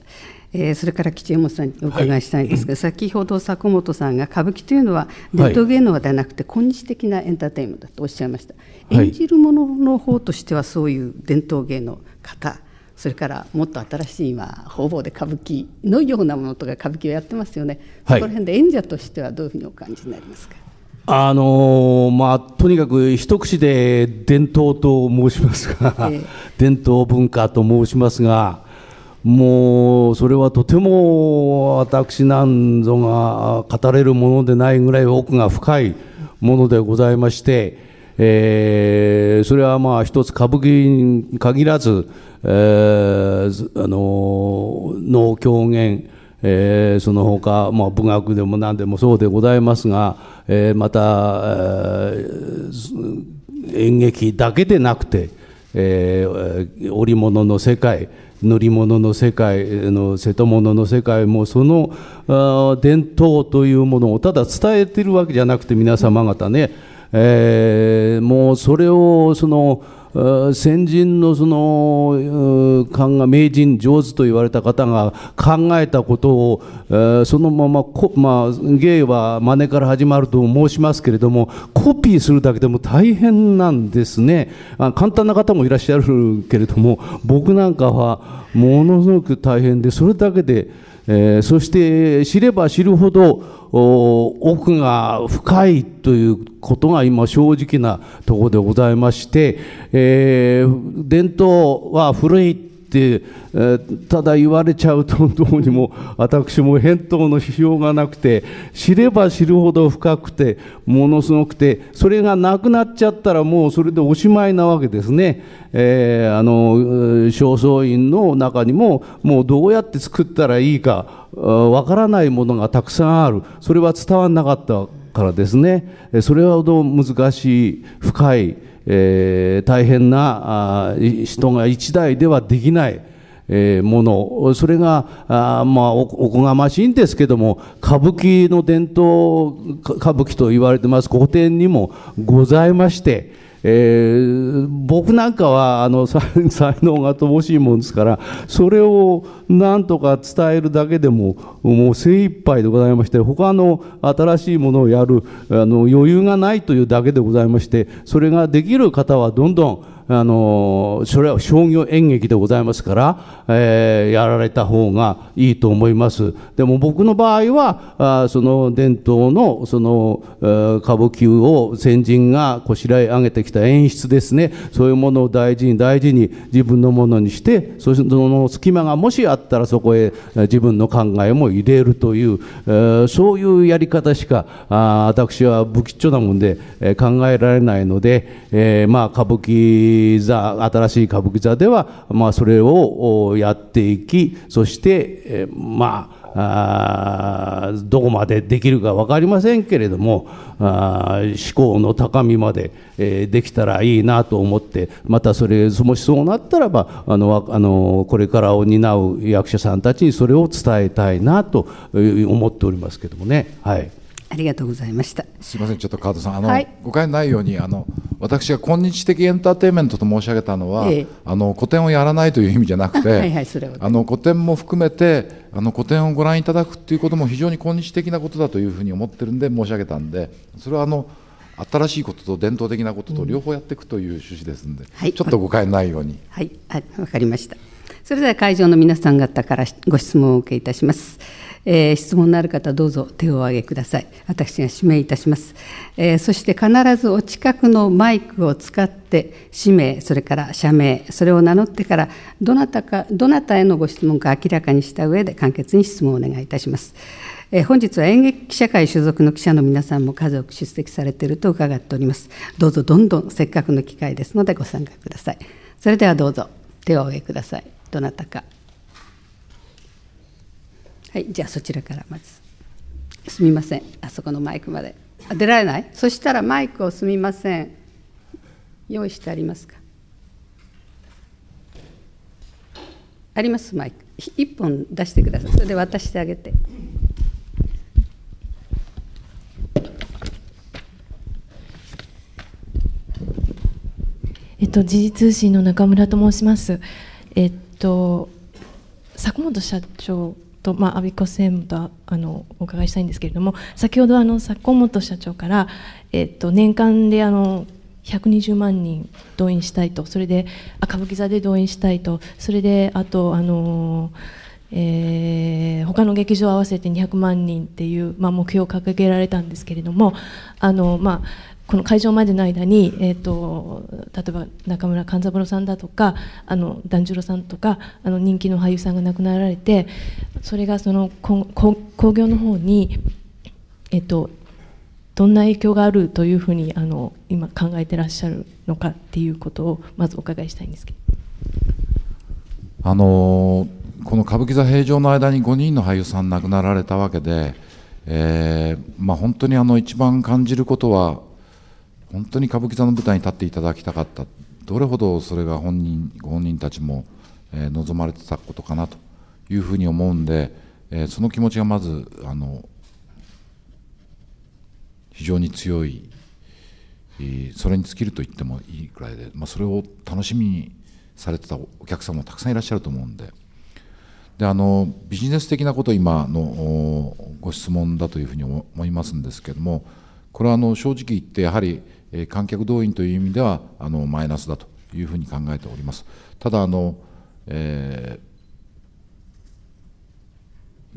えー、それから吉右衛門さんにお伺いしたいんですが、はい、先ほど坂本さんが歌舞伎というのは伝統芸能ではなくて今日的なエンターテインメントだとおっしゃいました、はい、演じるものの方としてはそういう伝統芸能方それからもっと新しい今方々で歌舞伎のようなものとか歌舞伎をやってますよね、はい、そこら辺で演者としてはどういうふうにお感じになりますかあのまあ、とにかく一口で伝統と申しますが、えー、伝統文化と申しますがもうそれはとても私なんぞが語れるものでないぐらい奥が深いものでございまして、えー、それはまあ一つ歌舞伎に限らず、えー、あの能狂言えー、その他、まあ、文学でも何でもそうでございますが、えー、また、えー、演劇だけでなくて、えー、織物の世界乗り物の世界の瀬戸物の世界もその伝統というものをただ伝えてるわけじゃなくて皆様方ね、えー、もうそれをその先人のその勘が名人上手と言われた方が考えたことを、そのまままあ、芸は真似から始まると申しますけれどもコピーするだけでも大変なんですね簡単な方もいらっしゃるけれども僕なんかはものすごく大変でそれだけで、えー、そして知れば知るほど奥が深いということが今正直なところでございまして、えー、伝統は古いって、えー、ただ言われちゃうとどうにも私も返答のしようがなくて知れば知るほど深くてものすごくてそれがなくなっちゃったらもうそれでおしまいなわけですね、えー、あの正倉院の中にももうどうやって作ったらいいかわからないものがたくさんあるそれは伝わらなかったからですねそれほど難しい深い、えー、大変な人が一代ではできないえー、ものそれがあ、まあ、おこがましいんですけども歌舞伎の伝統歌舞伎と言われてます古典にもございまして。えー、僕なんかはあの才能が乏しいもんですからそれをなんとか伝えるだけでももう精一杯でございまして他の新しいものをやるあの余裕がないというだけでございましてそれができる方はどんどんあのそれは商業演劇でございますから、えー、やられた方がいいと思いますでも僕の場合はあその伝統のその、え歌舞伎を先人がこしらえ上げてきた演出ですねそういうものを大事に大事に自分のものにしてその隙間がもしあったらそこへ自分の考えも入れるという、えー、そういうやり方しかあ私は不吉祥なもんで、え考えられないので、えー、まあ歌舞伎座新しい歌舞伎座では、まあ、それをやっていきそして、えまああどこまでできるか分かりませんけれどもあ思考の高みまで、えー、できたらいいなと思ってまたそれもしそうなったらばあのあのこれからを担う役者さんたちにそれを伝えたいなと思っておりますけどもね。はいありがとうございましたすみませんちょっと川田さんあの、はい、誤解ないようにあの私が今日的エンターテインメントと申し上げたのは、ええ、あの古典をやらないという意味じゃなくて はい、はい、あの古典も含めてあの古典をご覧いただくということも非常に今日的なことだというふうに思ってるんで申し上げたんでそれはあの新しいことと伝統的なことと両方やっていくという趣旨ですので、うんはい、ちょっと誤解ないように。はい、わかりました。それでは会場の皆さん方からご質問をお受けいたします。えー、質問のある方、どうぞ手を挙げください。私が指名いたします。えー、そして必ずお近くのマイクを使って、氏名、それから社名、それを名乗ってから、どなたか、どなたへのご質問か明らかにした上で、簡潔に質問をお願いいたします。えー、本日は演劇記者会所属の記者の皆さんも数多く出席されていると伺っております。どうぞどんどんせっかくの機会ですのでご参加ください。それではどうぞ手を挙げください。どなたかはいじゃあそちらからまずすみませんあそこのマイクまであ出られないそしたらマイクをすみません用意してありますかありますマイク1本出してくださいそれで渡してあげて。えっと、時事通信の中村と申します。えっと坂本社長と、まあ、阿ビ子専務とあのお伺いしたいんですけれども先ほどあの坂本社長から、えっと、年間であの120万人動員したいとそれで歌舞伎座で動員したいとそれであとあのえー、他の劇場合わせて200万人っていう、まあ、目標を掲げられたんですけれどもあの、まあこの会場までの間に、えーと、例えば中村勘三郎さんだとかあの團十郎さんとかあの人気の俳優さんが亡くなられてそれがその興行の方に、えーと、どんな影響があるというふうにあの今考えてらっしゃるのかっていうことをまずお伺いしたいんですけど。あのこの歌舞伎座平常の間に5人の俳優さん亡くなられたわけで、えーまあ、本当にあの一番感じることは本当に歌舞伎座の舞台に立っていただきたかった、どれほどそれが本人ご本人たちも、え望まれてたことかなというふうに思うんで、えその気持ちがまずあの非常に強い、それに尽きると言ってもいいくらいで、まあ、それを楽しみにされてたお客様もたくさんいらっしゃると思うんで。であのビジネス的なこと今のご質問だというふうに思いますんですけどもこれはあの正直言ってやはりえ観客動員という意味ではあのマイナスだというふうに考えております。ただあの、え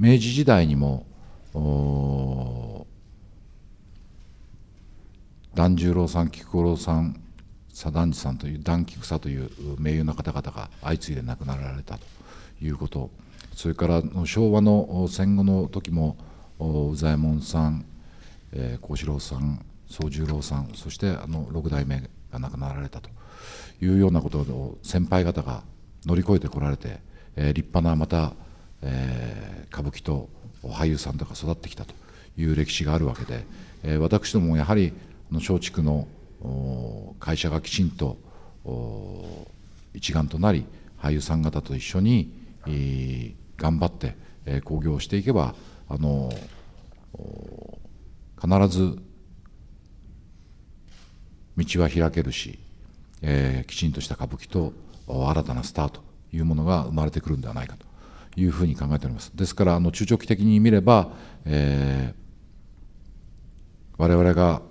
ー、明治時代にも團十郎さん菊五郎さん左團次さんという團菊さという名誉な方々が相次いで亡くなられたということそれから昭和の戦後の時も右左衛門さん幸四郎さん宗十郎さんそしてあの六代目が亡くなられたというようなことを先輩方が乗り越えてこられて、えー、立派なまた、えー、歌舞伎と俳優さんとか育ってきたという歴史があるわけで、えー、私どもやはり松竹の会社がきちんと一丸となり俳優さん方と一緒に、頑張って興行、していけばあの必ず道は開けるし、えー、きちんとした歌舞伎と新たなスターというものが生まれてくるんではないかというふうに考えております。ですからあの中長期的に見れば、えー、我々が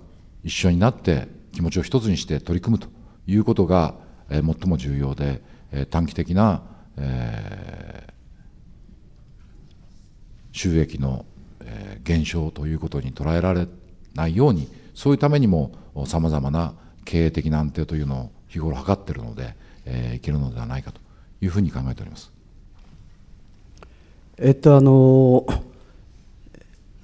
一緒になって気持ちを一つにして取り組むということが、えー、最も重要で、えー、短期的な、えー、収益の減少ということに捉えられないようにそういうためにもさまざまな経営的な安定というのを日頃図っているので、えー、いけるのではないかというふうに考えております。えっとあの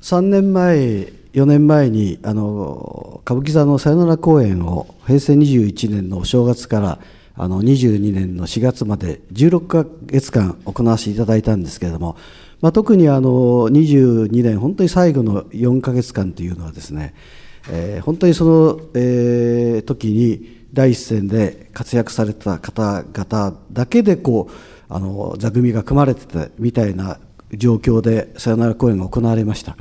3年前、4年前にあの歌舞伎座のさよなら公演を平成21年のお正月からあの22年の4月まで16か月間行わせていただいたんですけれども、まあ、特にあの22年、本当に最後の4か月間というのはですね、えー、本当にその、えー、時に第一線で活躍された方々だけでこうあの座組が組まれてたみたいな状況でさよなら公演が行われました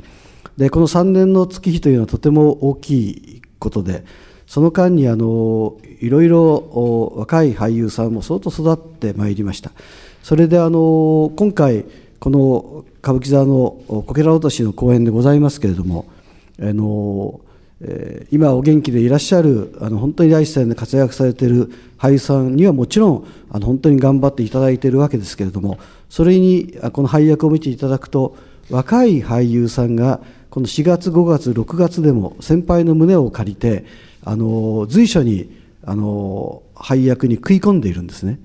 でこの3年の月日というのはとても大きいことでその間にあのいろいろ若い俳優さんも相当育ってまいりましたそれであの今回この歌舞伎座のこけら落としの公演でございますけれどもあの今お元気でいらっしゃるあの本当に第一線で活躍されている俳優さんにはもちろんあの本当に頑張っていただいているわけですけれどもそれにこの配役を見ていただくと若い俳優さんがこの4月5月6月でも先輩の胸を借りてあの随所にあの配役に食い込んでいるんですね。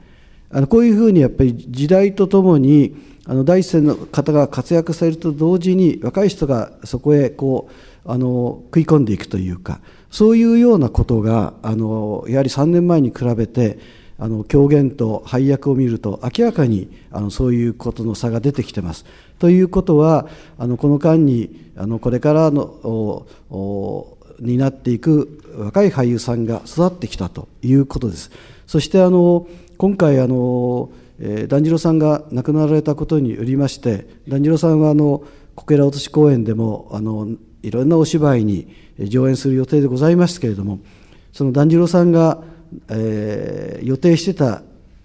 あのこういうふうにやっぱり時代とともにあの第一線の方が活躍されると同時に若い人がそこへこうあの食い込んでいくというかそういうようなことがあのやはり3年前に比べてあの狂言と配役を見ると明らかにあのそういうことの差が出てきてます。ということはあのこの間にあのこれからのになっていく若い俳優さんが育ってきたということです。そしてあの今回あの、えー、團次郎さんが亡くなられたことによりまして團次郎さんはあのこけら落とし公演でもあのいろんなお芝居に上演する予定でございますけれどもその團十郎さんが、えー、予定してた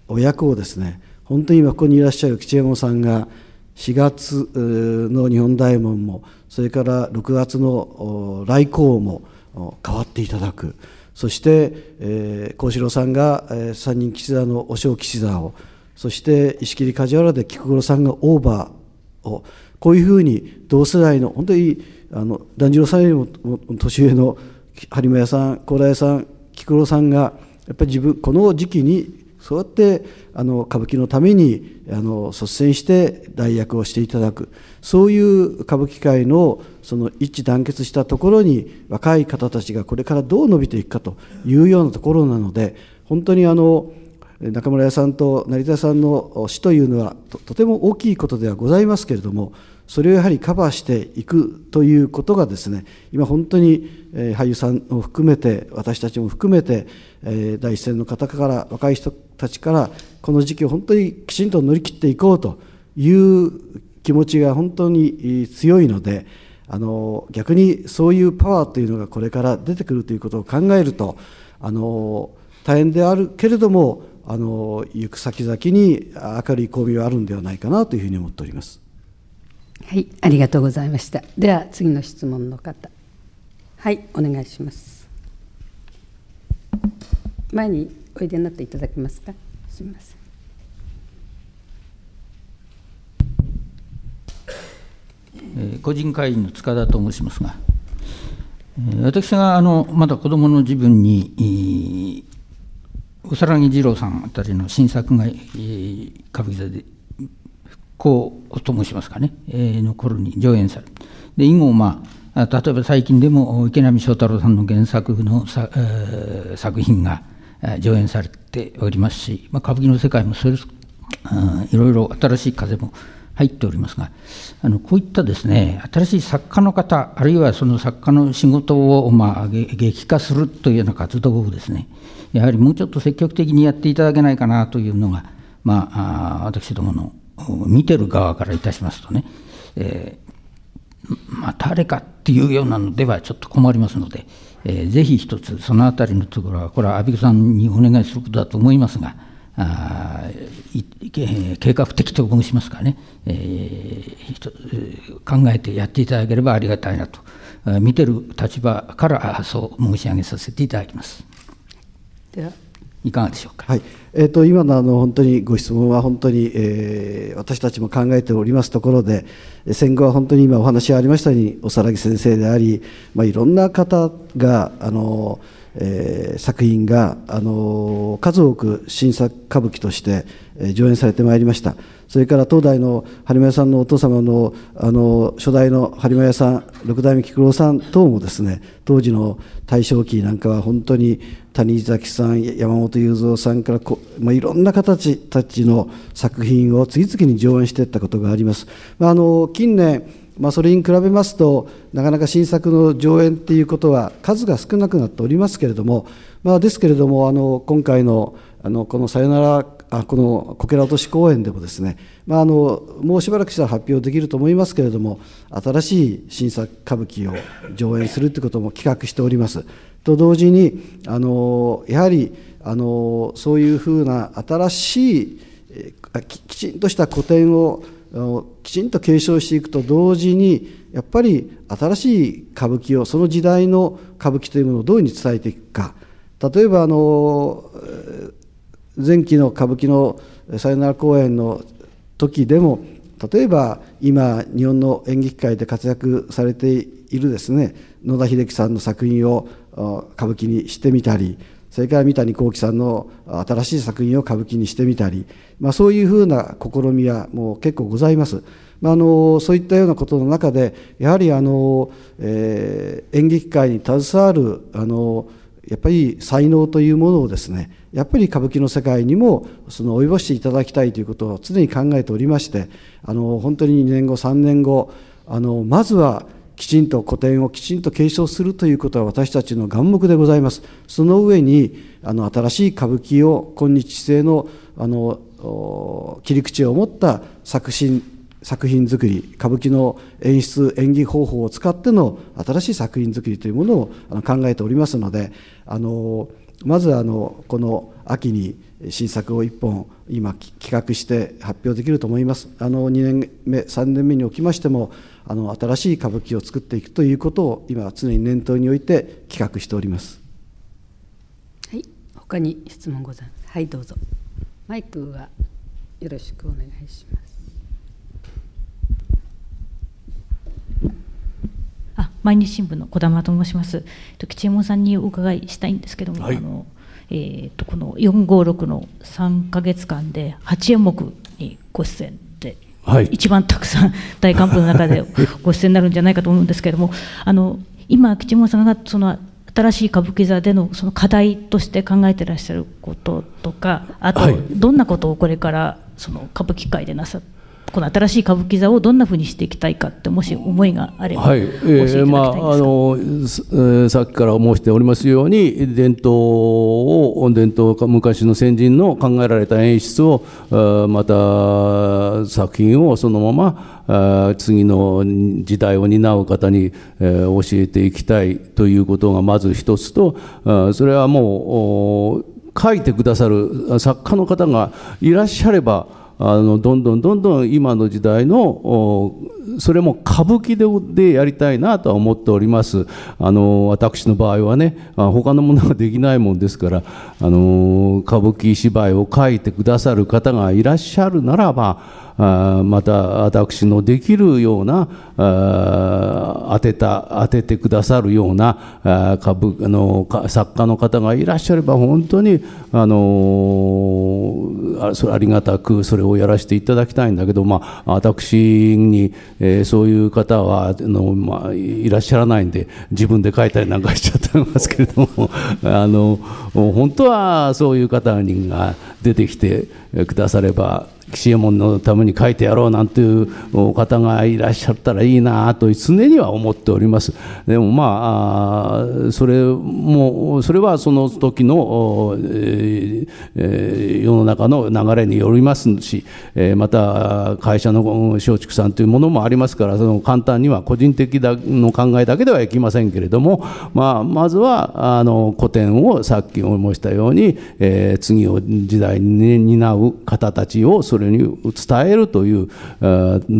お役をですね本当に今ここにいらっしゃる吉右衛門さんが4月の日本大門もそれから6月の来航も変わっていただくそして幸、えー、四郎さんが三人岸座のお正岸座をそして石切梶原で菊五郎さんがオーバーをこういうふうに同世代の本当にあの團十郎さんよりも年上の播磨屋さん高田屋さん菊郎さんがやっぱり自分この時期にそうやってあの歌舞伎のためにあの率先して代役をしていただくそういう歌舞伎界のその一致団結したところに若い方たちがこれからどう伸びていくかというようなところなので本当にあの中村屋さんと成田さんの死というのはとても大きいことではございますけれどもそれをやはりカバーしていくということがですね今本当に俳優さんを含めて私たちも含めて第一線の方から若い人たちからこの時期を本当にきちんと乗り切っていこうという気持ちが本当に強いのであの逆にそういうパワーというのがこれから出てくるということを考えるとあの大変であるけれどもあの行く先々に明るい光明はあるんではないかなというふうに思っております。はい、ありがとうございました。では次の質問の方。はい、お願いします。前においでになっていただけますか。すみません。個人会員の塚田と申しますが、私があのまだ子どもの自分に、おさらぎ二郎さんあたりの新作が歌舞伎座でうと申しますかね、えー、の頃に上演されで以後、まあ、例えば最近でも池波正太郎さんの原作のえー、作品が上演されておりますし、まあ、歌舞伎の世界もそれ、いろいろ新しい風も入っておりますがあのこういったですね新しい作家の方あるいはその作家の仕事を、まあ、激化するというような活動をですねやはりもうちょっと積極的にやっていただけないかなというのが、まあ、私どもの見てる側からいたしますとね、えー、まあ、誰かっていうようなのではちょっと困りますので、えー、ぜひ一つ、そのあたりのところは、これは安倍さんにお願いすることだと思いますが、あ計画的と申しますかね、えー、考えてやっていただければありがたいなと、見てる立場からそう申し上げさせていただきます。ではいかがでしょうか。はいえーと、今のあの本当にご質問は本当に、えー、私たちも考えておりますところで戦後は本当に今お話ありましたようにおさらぎ先生であり、まあ、いろんな方があの、えー、作品があの数多く新作歌舞伎として、えー、上演されてまいりました。それから東大の播磨屋さんのお父様のあの初代の播磨屋さん六代目菊郎さん等もですね当時の大正期なんかは本当に谷崎さん山本雄三さんからこ、まあ、いろんな形たちの作品を次々に上演していったことがあります。まあ、あの近年まあ、それに比べますとなかなか新作の上演っていうことは数が少なくなっておりますけれども、まあ、ですけれどもあの今回のあのこの「さよならあこのこけら落とし公園でもですね、まあ、あのもうしばらくしたら発表できると思いますけれども新しい新作歌舞伎を上演するということも企画しております。と同時にあのやはりあのそういうふうな新しいききちんとした古典をきちんと継承していくと同時にやっぱり新しい歌舞伎をその時代の歌舞伎というものをどういうふうに伝えていくか例えばあの前期の歌舞伎のさよなら公演の時でも例えば今日本の演劇界で活躍されているですね野田秀樹さんの作品を歌舞伎にしてみたりそれから三谷幸喜さんの新しい作品を歌舞伎にしてみたり、まあ、そういうふうな試みはもう結構ございます。まあ、あのそういったようなことの中でやはりあの、えー、演劇界に携わるあのやっぱり才能というものをですねやっぱり歌舞伎の世界にもその及ぼしていただきたいということを常に考えておりましてあの本当に2年後3年後あのまずはきちんと古典をきちんと継承するということは私たちの眼目でございますその上にあの新しい歌舞伎を今日制のあの切り口を持った作品作品作り歌舞伎の演出演技方法を使っての新しい作品作りというものをあの考えておりますのであのまずあのこの秋に新作を1本今企画して発表できると思いますあの2年目3年目におきましてもあの新しい歌舞伎を作っていくということを今常に念頭において企画しておりますはい他に質問ございますはいどうぞマイクはよろしくお願いします毎日新聞の児玉と申します。吉右衛門さんにお伺いしたいんですけども、はい、あのえーと、この456の3か月間で8演目にご出演で、はい、一番たくさん大幹部の中で ご出演になるんじゃないかと思うんですけれどもあの今吉右衛門さんがその新しい歌舞伎座でのその課題として考えてらっしゃることとかあと、どんなことをこれからその歌舞伎界でなさってこの新しい歌舞伎座をどんなふうにしていきたいかってもし思いがあれば、はいえーまああのえー、さっきから申しておりますように伝統を伝統昔の先人の考えられた演出をまた作品をそのままあ次の時代を担う方に、え教えていきたいということがまず一つとあそれはもう書いてくださる作家の方がいらっしゃればあのどんどんどんどん今の時代のそれも歌舞伎でやりたいなとは思っておりますあの私の場合はね他のものができないもんですからあの歌舞伎芝居を書いてくださる方がいらっしゃるならばあまた私のできるようなあ当てた当ててくださるようなあ株あの作家の方がいらっしゃれば本当にあのそれありがたくそれをやらせていただきたいんだけど、まあ、私に、えそういう方はあの、まあ、いらっしゃらないんで自分で書いたりなんかしちゃってますけれども あの本当はそういう方が出てきてくだされば岸右衛門のために書いてやろうなんていうお方がいらっしゃったらいいなと常には思っておりますでもまあそれもそれはその時の、えー、世の中の流れによりますし、えー、また会社の松竹さんというものもありますからその簡単には個人的だの考えだけではいきませんけれども、まあ、まずはあの古典をさっき申したように、えー、次を時代に担う方たちをそれれに伝えるという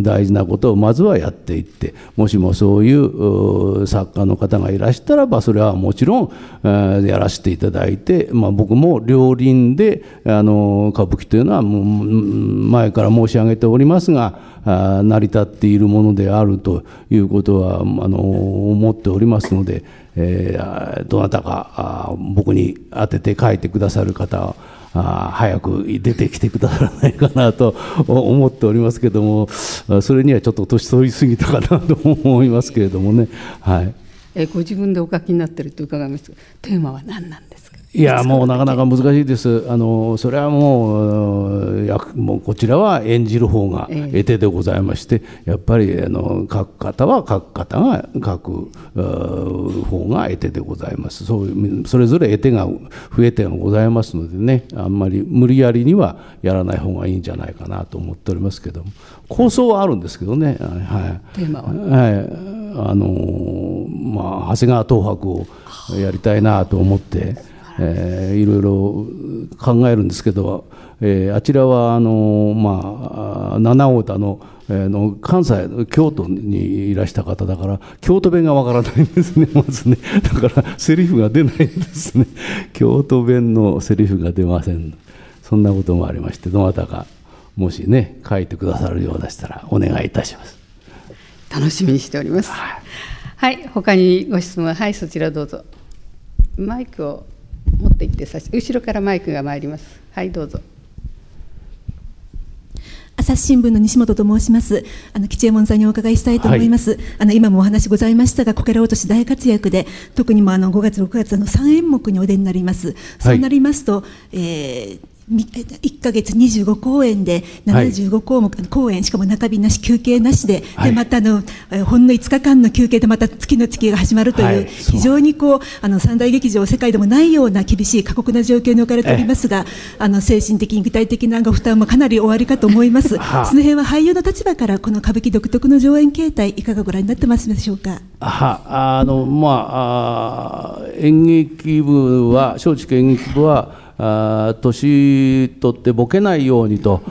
大事なことをまずはやっていってもしもそういう作家の方がいらしたらばそれはもちろんやらせていただいて、まあ、僕も両輪であの歌舞伎というのはもう前から申し上げておりますが成り立っているものであるということはあの思っておりますので、えー、どなたか僕に当てて書いてくださる方はあ早く出てきてくださらないかなと思っておりますけどもそれにはちょっと年取りすぎたかなと思いますけれどもね。はいえご自分でお書きになってると伺いますがテーマは何なんですかいやもうなかなか難しいです、あのそれはもうやもうこちらは演じる方が得手でございまして、やっぱりあの書く方は書く方が書く方が得手でございますそうそれぞれ得手が増え手がございますのでね、あんまり無理やりにはやらない方がいいんじゃないかなと思っておりますけども、構想はあるんですけどね、はい、テーマは、はいあのまあ、長谷川東博をやりたいなと思って。えー、いろいろ考えるんですけど、えー、あちらはあの、まあ、七尾田の,、えー、の関西京都にいらした方だから京都弁がわからないんですね まずねだからセリフが出ないんですね京都弁のセリフが出ませんそんなこともありましてどなたかもしね書いてくださるようでしたらお願いいたします楽しみにしておりますはい、はい、他にご質問はいそちらどうぞマイクをと言ってさし後ろからマイクが参りますはいどうぞ朝日新聞の西本と申します。あの吉右衛門さんにお伺いしたいと思います。はい、あの今もお話ございましたが、こけら落とし大活躍で、特にもあの5月6月の3演目にお出になります。そうなりますと、はい、えー1か月25公演で75項目、はい、公演しかも中日なし休憩なしではい、でまたあのほんの5日間の休憩でまた月の月が始まるという、はい、う非常にこうあの三大劇場世界でもないような厳しい過酷な状況に置かれておりますが、あの精神的に具体的なご負担もかなりおありかと思いますその辺は俳優の立場からこの歌舞伎独特の上演形態いかがご覧になってますでしょうか。はあのまあ演劇部は演劇部はあ年取ってボケないようにと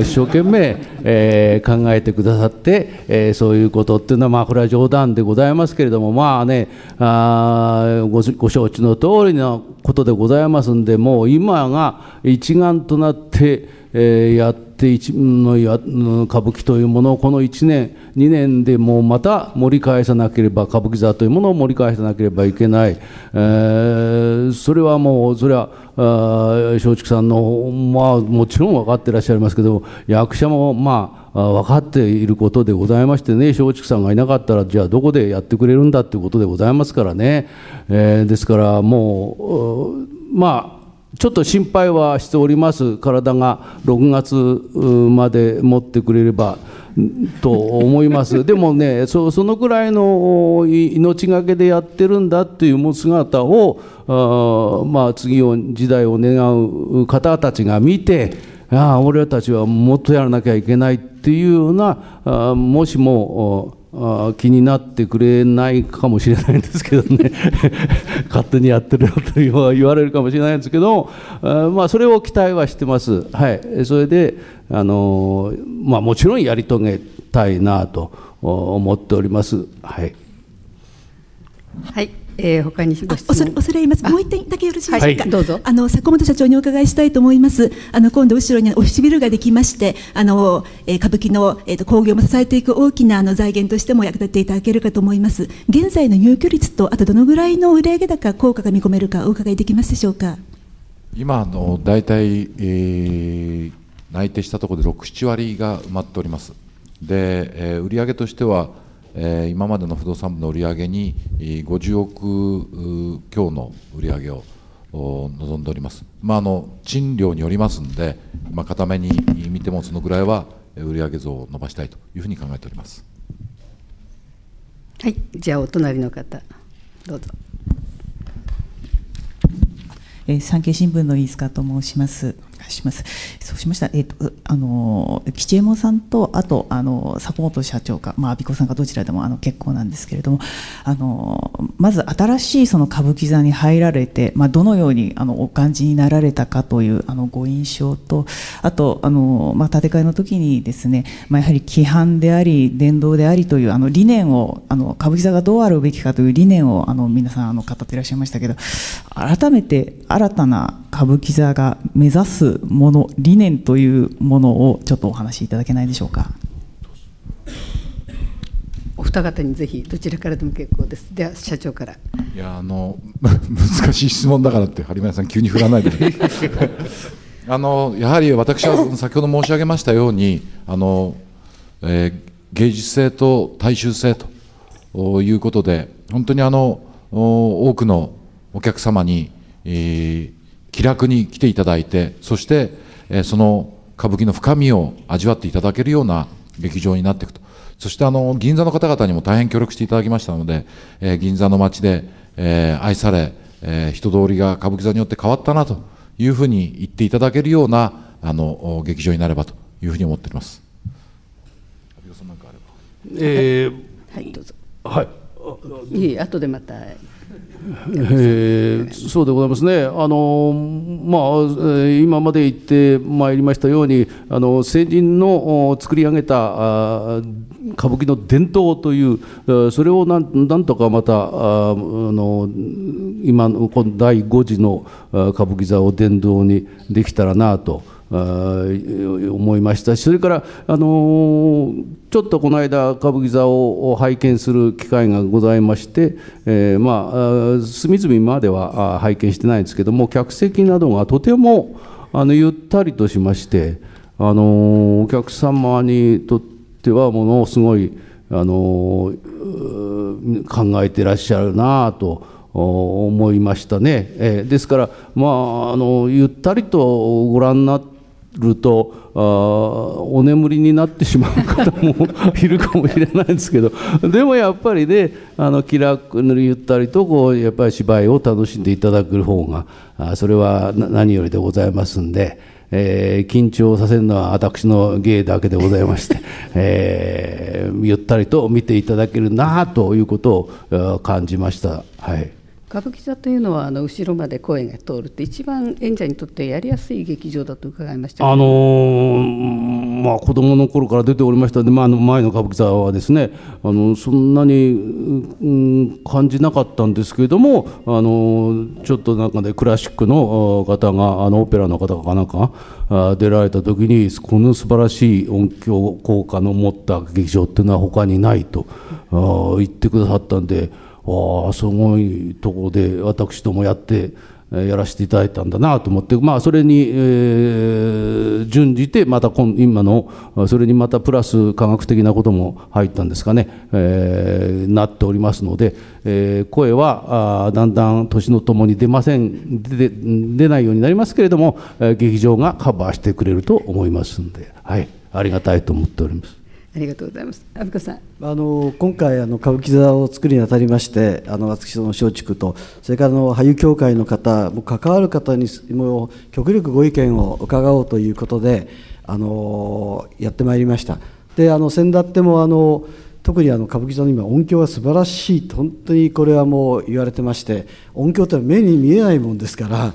一生懸命、えー、考えてくださって、えー、そういうことっていうのは、まあ、これは冗談でございますけれども、まあね、あごご承知の通りのことでございますんで、もう今が一丸となって、えー、やってって一の歌舞伎というものをこの1年2年でもうまた盛り返さなければ歌舞伎座というものを盛り返さなければいけない、えー、それはもうそれは松竹さんのまあもちろん分かってらっしゃいますけど役者もまあ分かっていることでございましてね松竹さんがいなかったらじゃあどこでやってくれるんだっていうことでございますからね、えー、ですからもうまあちょっと心配はしております、体が6月まで持ってくれればと思います、でもねそ、そのくらいの命がけでやってるんだっていう姿を、あまあ、次を時代を願う方たちが見て、ああ、俺たちはもっとやらなきゃいけないっていうような、あもしも、あ気になってくれないかもしれないんですけどね 勝手にやってるよと言われるかもしれないんですけど、あまあ、それを期待はしてます、はい、それで、あのまあ、もちろんやり遂げたいなと思っております。はい、はいえー、他にご質問恐れ入ますもう一点だけよろしいでしょうか、はい、どうぞあの坂本社長にお伺いしたいと思いますあの今度後ろにオフィスビルができましてあの、えー、歌舞伎の、えーと、興行も支えていく大きなあの財源としても役立っていただけるかと思います現在の入居率とあとどのぐらいの売上高効果が見込めるかお伺いできますでしょうか今あの大体、えー、内定したところで67割が埋まっておりますで、えー、売上としてはえー、今までの不動産部の売り上げに50億強の売り上げを望んでおります、まあ、あの賃料によりますんで、まあ、固めに見てもそのぐらいは売上増を伸ばしたいというふうに考えておりますはいじゃあお隣の方どうぞ、えー、産経新聞の飯塚と申しますします。そうしました。えっ、ー、とあの吉右衛門さんとあとあのート社長かまあ阿子さんかどちらでもあの結構なんですけれども、あのまず新しいその歌舞伎座に入られてまあどのようにあのお感じになられたかというあのご印象とあとあのまあ建て替えの時にですねまあやはり規範であり伝道でありというあの理念をあの歌舞伎座がどうあるべきかという理念をあの皆さんあの語っていらっしゃいましたけど改めて新たな歌舞伎座が目指すもの理念というものをちょっとお話しいただけないでしょうかお二方にぜひどちらからでも結構ですでは社長からいやあの 難しい質問だからって播磨さん急に振らないで あのやはり私は先ほど申し上げましたようにあの、えー、芸術性と大衆性ということで本当にあの多くのお客様に、えー気楽に来ていただいて、そして、えその歌舞伎の深みを味わっていただけるような劇場になっていくと。そしてあの、銀座の方々にも大変協力していただきましたので、え銀座の街で、え愛され、え人通りが歌舞伎座によって変わったなというふうに言っていただけるような、あの、劇場になればというふうに思っております。えー、はい、どうぞ。はい。いい、後でまた。えそうでございますね、あのまあ、今まで言ってまいりましたように、あの先人の作り上げた歌舞伎の伝統という、それをなんなんとかまた、あの今のこの第5次の歌舞伎座を殿堂にできたらなと。思いましたしそれから、あのちょっとこの間歌舞伎座を拝見する機会がございまして、えー、まあ、隅々までは拝見してないんですけども客席などがとてもあのゆったりとしまして、あのお客様にとってはものすごい、あの考えてらっしゃるなと。思いましたね、えー、ですから、まあ、あのゆったりとご覧になっるとあお眠りになってしまう方もいるかもしれないですけど でもやっぱりねあの気楽にゆったりとこうやっぱり芝居を楽しんでいただく方があそれは何よりでございますんで、えー、緊張させるのは私の芸だけでございまして、えー、ゆったりと見ていただけるなということを感じました。はい歌舞伎座というのはあの後ろまで声が通るって一番演者にとってやりやすい劇場だと伺いました、あのー、まあ、子供の頃から出ておりましたで、まあ、の前の歌舞伎座はですねあのそんなに、うん、感じなかったんですけれどもあのちょっとなんかねクラシックの方があのオペラの方かなんか出られた時にこの素晴らしい音響効果の持った劇場っていうのは他にないと言ってくださったんで。ああすごいところで私どもやってやらせていただいたんだなと思って、まあ、それに、えー、準じてまた今今のそれにまたプラス科学的なことも入ったんですかね、えー、なっておりますので、えー、声はあだんだん年のともに出ません出出ないようになりますけれども、えー、劇場がカバーしてくれると思いますんで、はい、ありがたいと思っております。ありがとうございます。阿部子さん。あの今回あの歌舞伎座を作るにあたりまして、あの私の松竹とそれからの俳優協会の方、も関わる方にも極力ご意見を伺おうということで、あのやってまいりました。で、あの先だってもあの。特にあの歌舞伎座の今音響は素晴らしいと本当にこれはもう言われてまして音響というのは目に見えないもんですから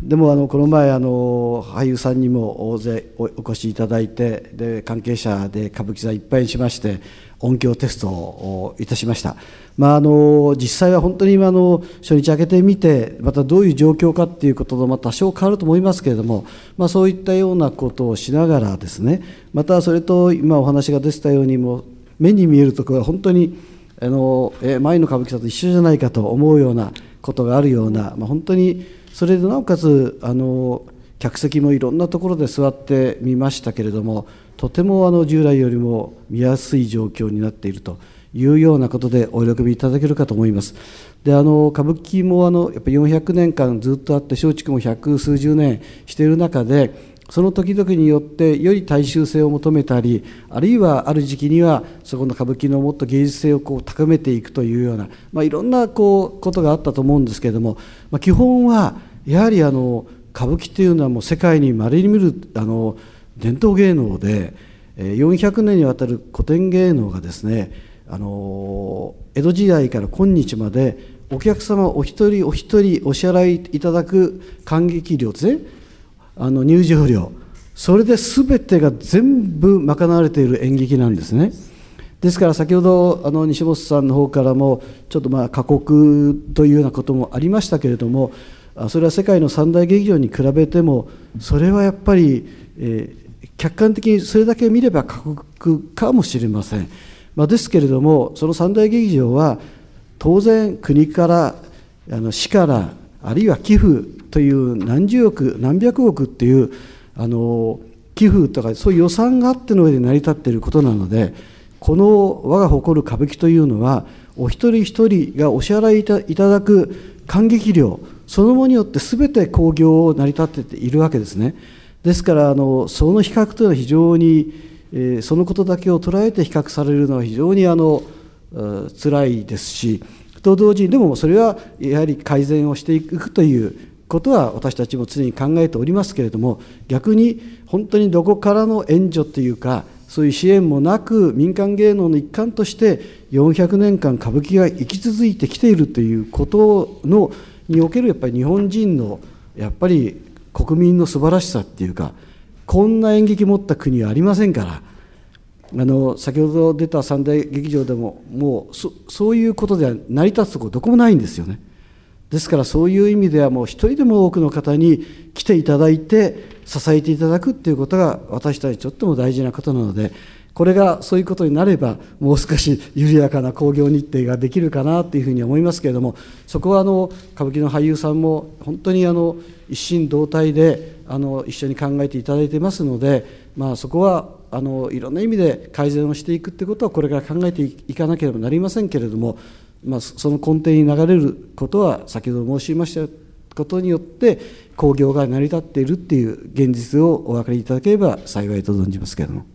でもあのこの前あの俳優さんにも大勢お越しいただいてで関係者で歌舞伎座いっぱいにしまして音響テストをいたしました、まあ、あの実際は本当に今の初日明けてみてまたどういう状況かっていうこととま多少変わると思いますけれども、まあ、そういったようなことをしながらですねまたそれと今お話が出てたようにも目に見えるところは本当にあの前の歌舞伎座と一緒じゃないかと思うようなことがあるような、まあ、本当にそれでなおかつあの客席もいろんなところで座ってみましたけれどもとてもあの従来よりも見やすい状況になっているというようなことでお喜びいただけるかと思います。であの歌舞伎もあのやっぱ400年間ずっとあって松竹も百数十年している中でその時々によってより大衆性を求めたりあるいはある時期にはそこの歌舞伎のもっと芸術性をこう高めていくというような、まあ、いろんなこうことがあったと思うんですけれども、まあ、基本はやはりあの歌舞伎というのはもう世界にまれに見るあの伝統芸能で400年にわたる古典芸能がですねあの江戸時代から今日までお客様お一人お一人お支払いいただく感激料ですねあの入場料それで全てが全部賄われている演劇なんですねですから先ほどあの西本さんの方からもちょっとまあ過酷というようなこともありましたけれどもそれは世界の三大劇場に比べてもそれはやっぱり、えー、客観的にそれだけ見れば過酷かもしれません、まあ、ですけれどもその三大劇場は当然国からあの市からあるいは寄付という何十億何百億っていうあの寄付とかそういう予算があっての上で成り立っていることなのでこの我が誇る歌舞伎というのはお一人一人がお支払いいただく感激料そのものによって全て興行を成り立ってているわけですねですからあのその比較というのは非常に、えー、そのことだけを捉えて比較されるのは非常にあの辛いですしと同時にでもそれはやはり改善をしていくということは私たちも常に考えておりますけれども逆に本当にどこからの援助というかそういう支援もなく民間芸能の一環として400年間歌舞伎が生き続いてきているということのにおけるやっぱり日本人のやっぱり国民の素晴らしさっていうかこんな演劇持った国はありませんから。あの先ほど出た三大劇場でももうそそういうことでは成り立つとこどこもないんですよねですからそういう意味ではもう一人でも多くの方に来ていただいて支えていただくっていうことが私たちにとっても大事なことなのでこれがそういうことになればもう少し緩やかな興行日程ができるかなというふうに思いますけれどもそこはあの歌舞伎の俳優さんも本当にあの一心同体であの一緒に考えていただいてますのでまあ、そこはあのいろんな意味で改善をしていくということはこれから考えていかなければなりませんけれども、まあ、その根底に流れることは先ほど申しましたことによって工業が成り立っているっていう現実をお分かりいただければ幸いと存じますけれども。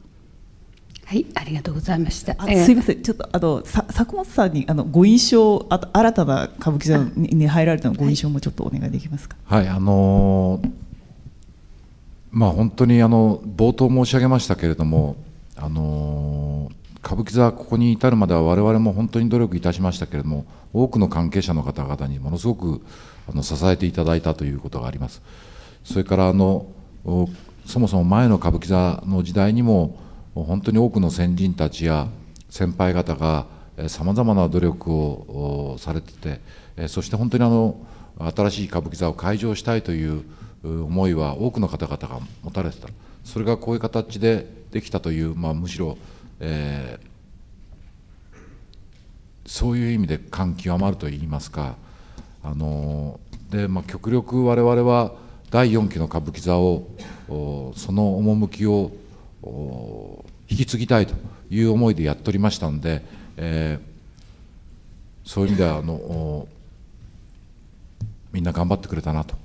はい、ありがとうございました。すいません、ちょっとあのさ佐久本さんにあのご印象、あと新たな歌舞伎座に入られたのご印象もちょっとお願いできますか。はい、あのーまあ、本当にあの冒頭申し上げましたけれども、あの歌舞伎座、ここに至るまでは我々も本当に努力いたしましたけれども、多くの関係者の方々にものすごくあの支えていただいたということがあります。それからあのそもそも前の歌舞伎座の時代にも本当に多くの先人たちや先輩方がさまざまな努力をされててそして本当にあの新しい歌舞伎座を開場したいという思いは多くの方々が持たれてたそれがこういう形でできたという、まあ、むしろ、えー、そういう意味で感極まるといいますか、あのー、でまあ、極力我々は第4期の歌舞伎座をその趣を引き継ぎたいという思いでやっておりましたので、えー、そういう意味ではあのみんな頑張ってくれたなと。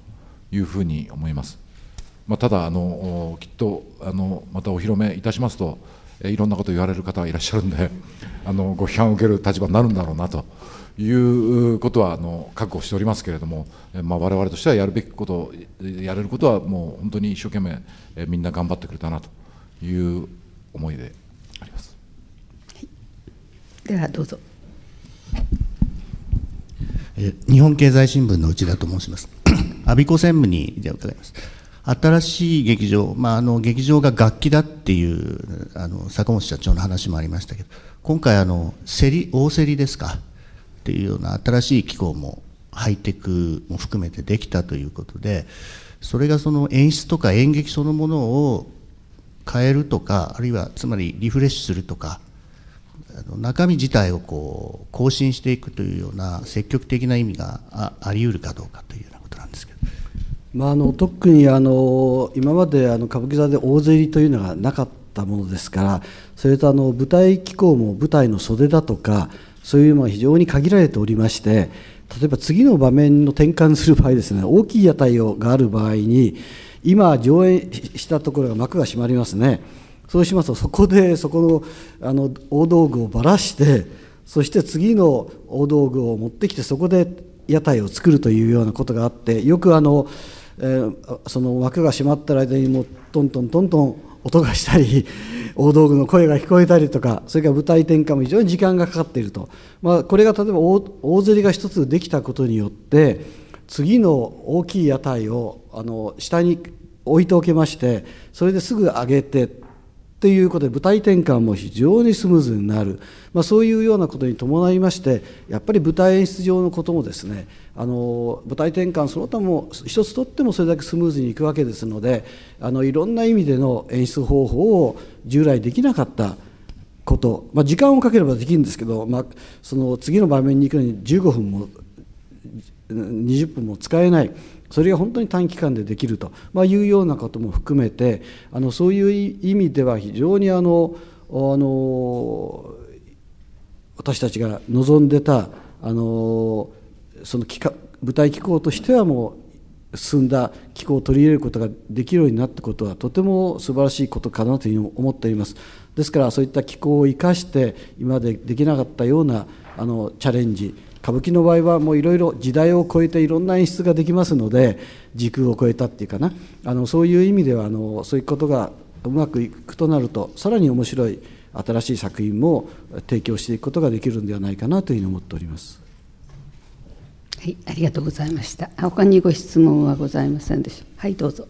いうふうに思います。まあ、ただあのきっとあのまたお披露目いたしますといろんなこと言われる方がいらっしゃるんであのご批判を受ける立場になるんだろうなということはあの覚悟しておりますけれども、まあ、我々としてはやるべきことやれることはもう本当に一生懸命みんな頑張ってくれたなという思いであります。ではどうぞ日本経済新聞の内田と申します。阿鼻子専務にでざいます新しい劇場、まあ、あの劇場が楽器だっていうあの坂本社長の話もありましたけど今回あの競り大競りですかっていうような新しい機構もハイテクも含めてできたということでそれがその演出とか演劇そのものを変えるとかあるいはつまりリフレッシュするとか中身自体をこう更新していくというような積極的な意味がああり得るかどうかというようなことなんですけど。まあ、あの特にあの今まであの歌舞伎座で大入りというのがなかったものですからそれとあの舞台機構も舞台の袖だとかそういうのは非常に限られておりまして例えば次の場面の転換する場合ですね大きい屋台をがある場合に今上演したところが幕が閉まりますね。そうしますとそこでそこのあの大道具をばらしてそして次の大道具を持ってきてそこで屋台を作るというようなことがあってよくあの、えー、その枠が閉まった間にもトントントントン音がしたり大道具の声が聞こえたりとかそれから舞台転換も非常に時間がかかっていると、まあ、これが例えば大競りが一つできたことによって次の大きい屋台をあの下に置いておけましてそれですぐ上げてということで舞台転換も非常にスムーズになる、まあ、そういうようなことに伴いましてやっぱり舞台演出上のこともですねあの舞台転換その他も一つとってもそれだけスムーズにいくわけですのであのいろんな意味での演出方法を従来できなかったこと、まあ、時間をかければできるんですけど、まあ、その次の場面に行くのに15分も20分も使えないそれが本当に短期間でできると、まあ、いうようなことも含めてあのそういう意味では非常にあのあの私たちが望んでたあのその舞台機構としてはもう進んだ機構を取り入れることができるようになったことはとても素晴らしいことかなというふうに思っております。ですからそういった機構を生かして今までできなかったようなあのチャレンジ歌舞伎の場合はもういろいろ時代を超えていろんな演出ができますので時空を超えたっていうかなあのそういう意味ではあのそういうことがうまくいくとなるとさらに面白い新しい作品も提供していくことができるんではないかなというふうに思っております。はい、ありがとうございました。他にご質問はございませんでしょう。はい、どうぞ。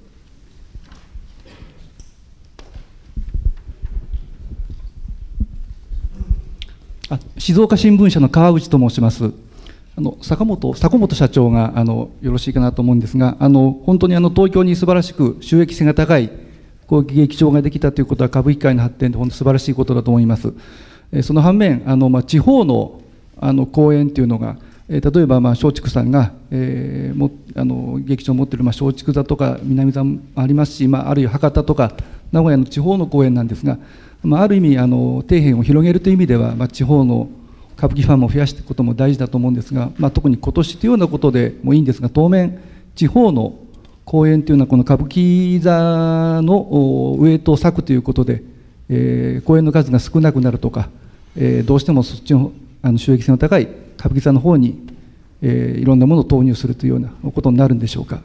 あ静岡新聞社の川口と申しますあの坂本坂本社長があのよろしいかなと思うんですがあの本当にあの東京に素晴らしく収益性が高い攻撃劇場ができたということは歌舞伎界の発展で本当素晴らしいことだと思います。えその反面あの、まあ、地方のあの公演というのが、え例えば、まあ、松竹さんが、えー、もあの劇場を持っている、まあ、松竹座とか南座もありますし、まあ、あるいは博多とか名古屋の地方の公演なんですがまあ、ある意味あの底辺を広げるという意味では、まあ、地方の歌舞伎ファンも増やしていくことも大事だと思うんですが、まあ、特に今年というようなことでもいいんですが当面地方の公演というのはこの歌舞伎座のウエトを割くということで、えー、公演の数が少なくなるとか、えー、どうしてもそっちのあの収益性の高い歌舞伎座の方に、えー、いろんなものを投入するというようなことになるんでしょうか。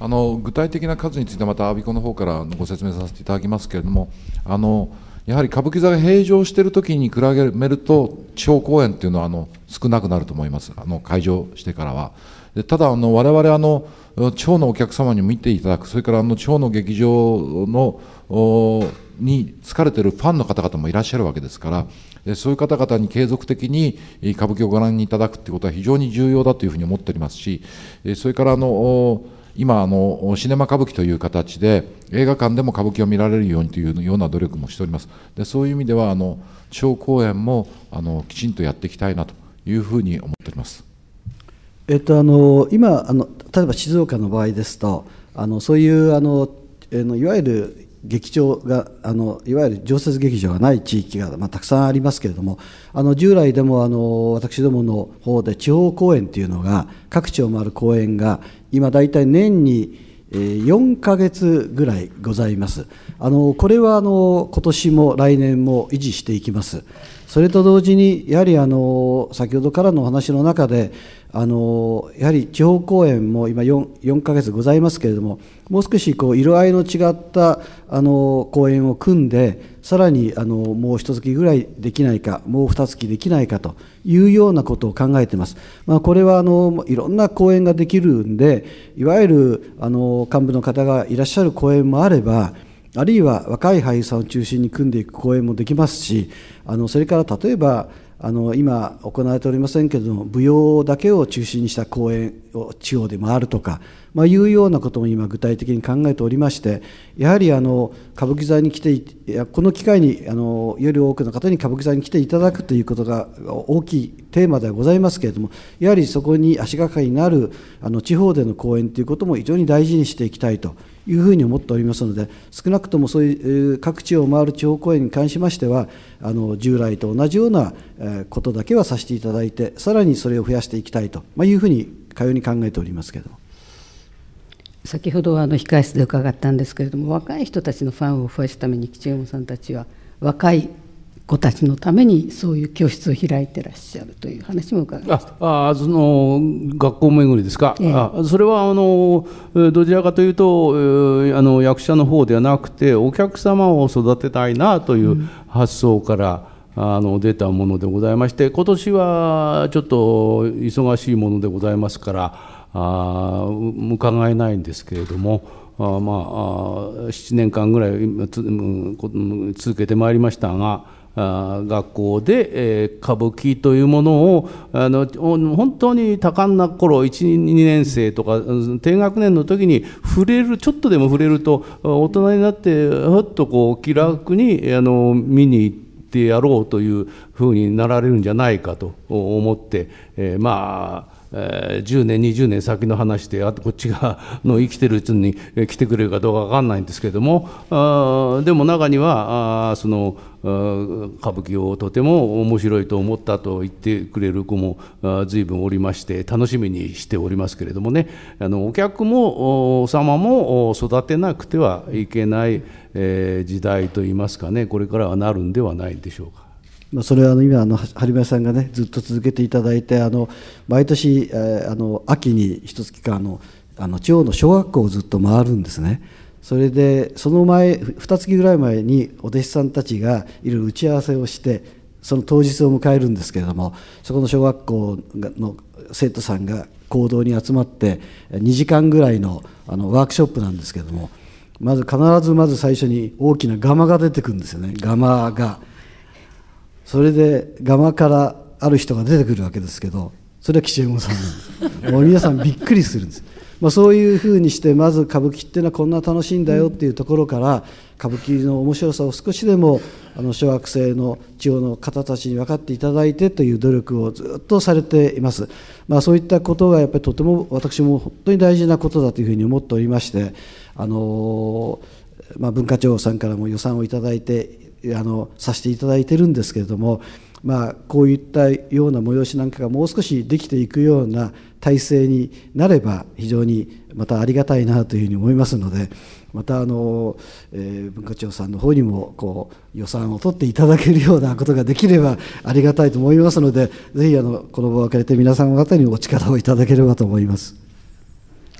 あの具体的な数についてまた阿鼻子の方からご説明させていただきますけれどもあのやはり歌舞伎座が平常している時に比べると地方公演っていうのはあの少なくなると思いますあの開場してからは。でただあの我々あの地方のお客様に見ていただくそれからあの地方の劇場のに疲れてるファンの方々もいらっしゃるわけですからそういう方々に継続的に歌舞伎をご覧いただくということは非常に重要だというふうに思っておりますしそれからあの今あの、シネマ歌舞伎という形で、映画館でも歌舞伎を見られるようにというような努力もしております、でそういう意味では、あの地方公演もあのきちんとやっていきたいなというふうに思っております。えっと、あの今あの例えば静岡の場合ですとあのそういうあのいわゆる劇場があのいわゆる常設劇場がない地域が、まあ、たくさんありますけれどもあの従来でもあの私どもの方で地方公演というのが各地を回る公演が今大体年に4ヶ月ぐらいございます。あのこれはあの今年も来年も維持していきます。それと同時に、やはりあの先ほどからのお話の中で、あのやはり地方公演も今 4, 4ヶ月ございますけれども、もう少しこう色合いの違ったあの公演を組んで、さらにあのもう一月ぐらいできないか、もう二月できないかというようなことを考えています。まあ、これはあのいろんな公演ができるんで、いわゆるあの幹部の方がいらっしゃる公演もあれば、あるいは若い俳優さんを中心に組んでいく公演もできますしあのそれから例えばあの今行われておりませんけれども舞踊だけを中心にした公演を地方で回るとかまあ、いうようなことも今具体的に考えておりましてやはりあの歌舞伎座に来てこの機会にあのより多くの方に歌舞伎座に来ていただくということが大きいテーマではございますけれどもやはりそこに足がかりになるあの地方での講演ということも非常に大事にしていきたいというふうに思っておりますので少なくともそういう各地を回る地方公演に関しましてはあの従来と同じようなことだけはさせていただいてさらにそれを増やしていきたいというふうにかように考えておりますけれども。先ほどあの控室で伺ったんですけれども若い人たちのファンを増やすために吉右衛門さんたちは若い子たちのためにそういう教室を開いてらっしゃるという話も伺いましたああその学校巡りですか、ええ、あそれはあのどちらかというとあの役者の方ではなくてお客様を育てたいなという発想から、うん、あの出たものでございまして今年はちょっと忙しいものでございますから。あ伺えないんですけれどもあまあ7年間ぐらい続けてまいりましたが学校で、え歌舞伎というものをあの本当に多感な頃12年生とか低学年の時に触れるちょっとでも触れると大人になってふっとこう気楽にあの見に行って。やろうというふうになられるんじゃないかと思って、えー、まあえー、10年20年先の話であとこっちがの生きてるうちに来てくれるかどうか分かんないんですけれどもあでも中にはあその歌舞伎をとても面白いと思ったと言ってくれる子も随分おりまして楽しみにしておりますけれどもねあのお客もお様も育てなくてはいけない、えー、時代といいますかねこれからはなるんではないでしょうか。まあ、それはあの今あの張林さんがねずっと続けていただいてあの毎年、えー、あの秋に一月間のあの地方の小学校をずっと回るんですね。それでその前2月ぐらい前にお弟子さんたちがいろいろ打ち合わせをしてその当日を迎えるんですけれどもそこの小学校の生徒さんが行動に集まって2時間ぐらいのあのワークショップなんですけれどもまず必ずまず最初に大きなガマが出てくるんですよねガマが。それで釜からある人が出てくるわけですけどそれは吉右衛門さんなんですもう皆さんびっくりするんです、まあ、そういうふうにしてまず歌舞伎っていうのはこんな楽しいんだよっていうところから歌舞伎の面白さを少しでもあの小学生の地方の方たちに分かっていただいてという努力をずっとされています、まあ、そういったことがやっぱりとても私も本当に大事なことだというふうに思っておりましてあのー、まあ、文化庁さんからも予算をいただいてあのさせていただいてるんですけれども、まあ、こういったような催しなんかがもう少しできていくような体制になれば非常にまたありがたいなというふうに思いますのでまたあの、えー、文化庁さんの方にもこう予算を取っていただけるようなことができればありがたいと思いますのでぜひあのこの場を借りて皆さん方にお力をいただければと思います。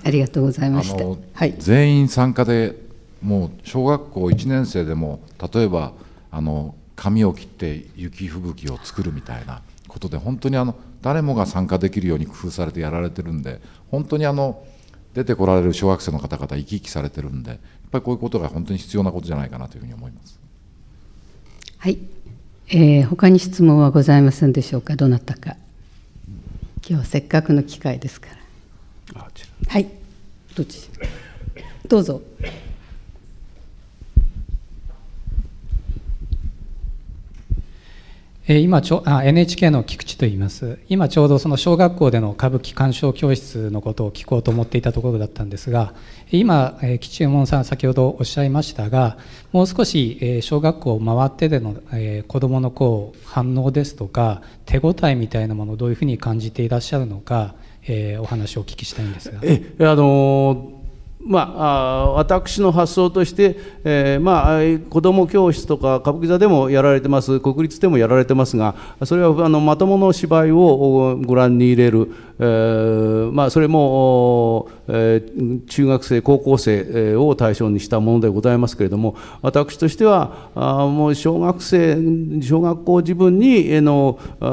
ありがとうございました。はい、全員参加でもう小学校1年生でも例えばあの紙を切って雪吹雪を作るみたいなことで本当にあの誰もが参加できるように工夫されてやられてるんで本当にあの出てこられる小学生の方々生き生きされてるんでやっぱりこういうことが本当に必要なことじゃないかなというふうに思います。はい、えー、他に質問はございませんでしょうかどなたか今日せっかくの機会ですからはいどっちどうぞ。えー、今ちょあ NHK の菊池と言います今ちょうどその小学校での歌舞伎鑑賞教室のことを聞こうと思っていたところだったんですが今、えー、吉右衛門さん先ほどおっしゃいましたがもう少し、えー、小学校を回ってでの、えー、子どものこう反応ですとか手応えみたいなものをどういうふうに感じていらっしゃるのか、えー、お話をお聞きしたいんですが。えあのーまあ、私の発想として、えーまあ、子ども教室とか歌舞伎座でもやられてます国立でもやられてますがそれはあのまともの芝居をご覧に入れる、えーまあ、それも、えー、中学生高校生を対象にしたものでございますけれども私としてはあもう小学生小学校自分に、えー、のあ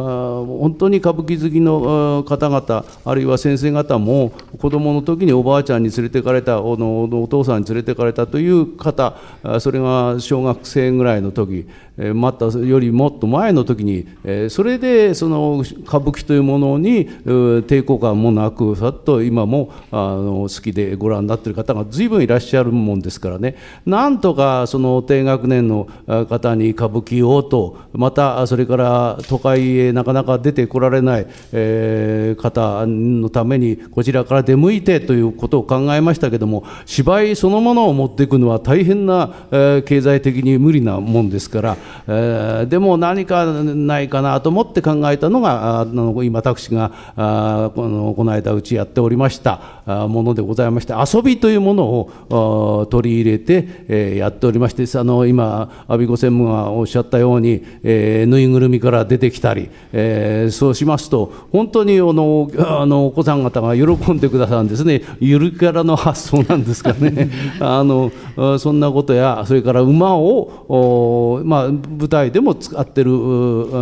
本当に歌舞伎好きの方々あるいは先生方も子どもの時におばあちゃんに連れてかれたあのお父さんに連れてかれたという方それが小学生ぐらいの時またよりもっと前の時にそれでその歌舞伎というものに抵抗感もなくさっと今もあの好きでご覧になってる方が随分いらっしゃるもんですからねなんとかその低学年の方に歌舞伎をとまたそれから都会へなかなか出てこられない、え方のためにこちらから出向いてということを考えましたけども芝居そのものを持っていくのは大変な、え経済的に無理なもんですからえでも何かないかなと思って考えたのがあの今私があこのこの間うちやっておりましたあものでございまして遊びというものを取り入れて、えー、やっておりましてあの今阿鼻子専務がおっしゃったように、えー、ぬいぐるみから出てきたり、えー、そうしますと本当にあのあのお子さん方が喜んでくださるんですねゆるキャラの発想なんですかね あのそんなことやそれから馬をまあ舞台でも使ってるあ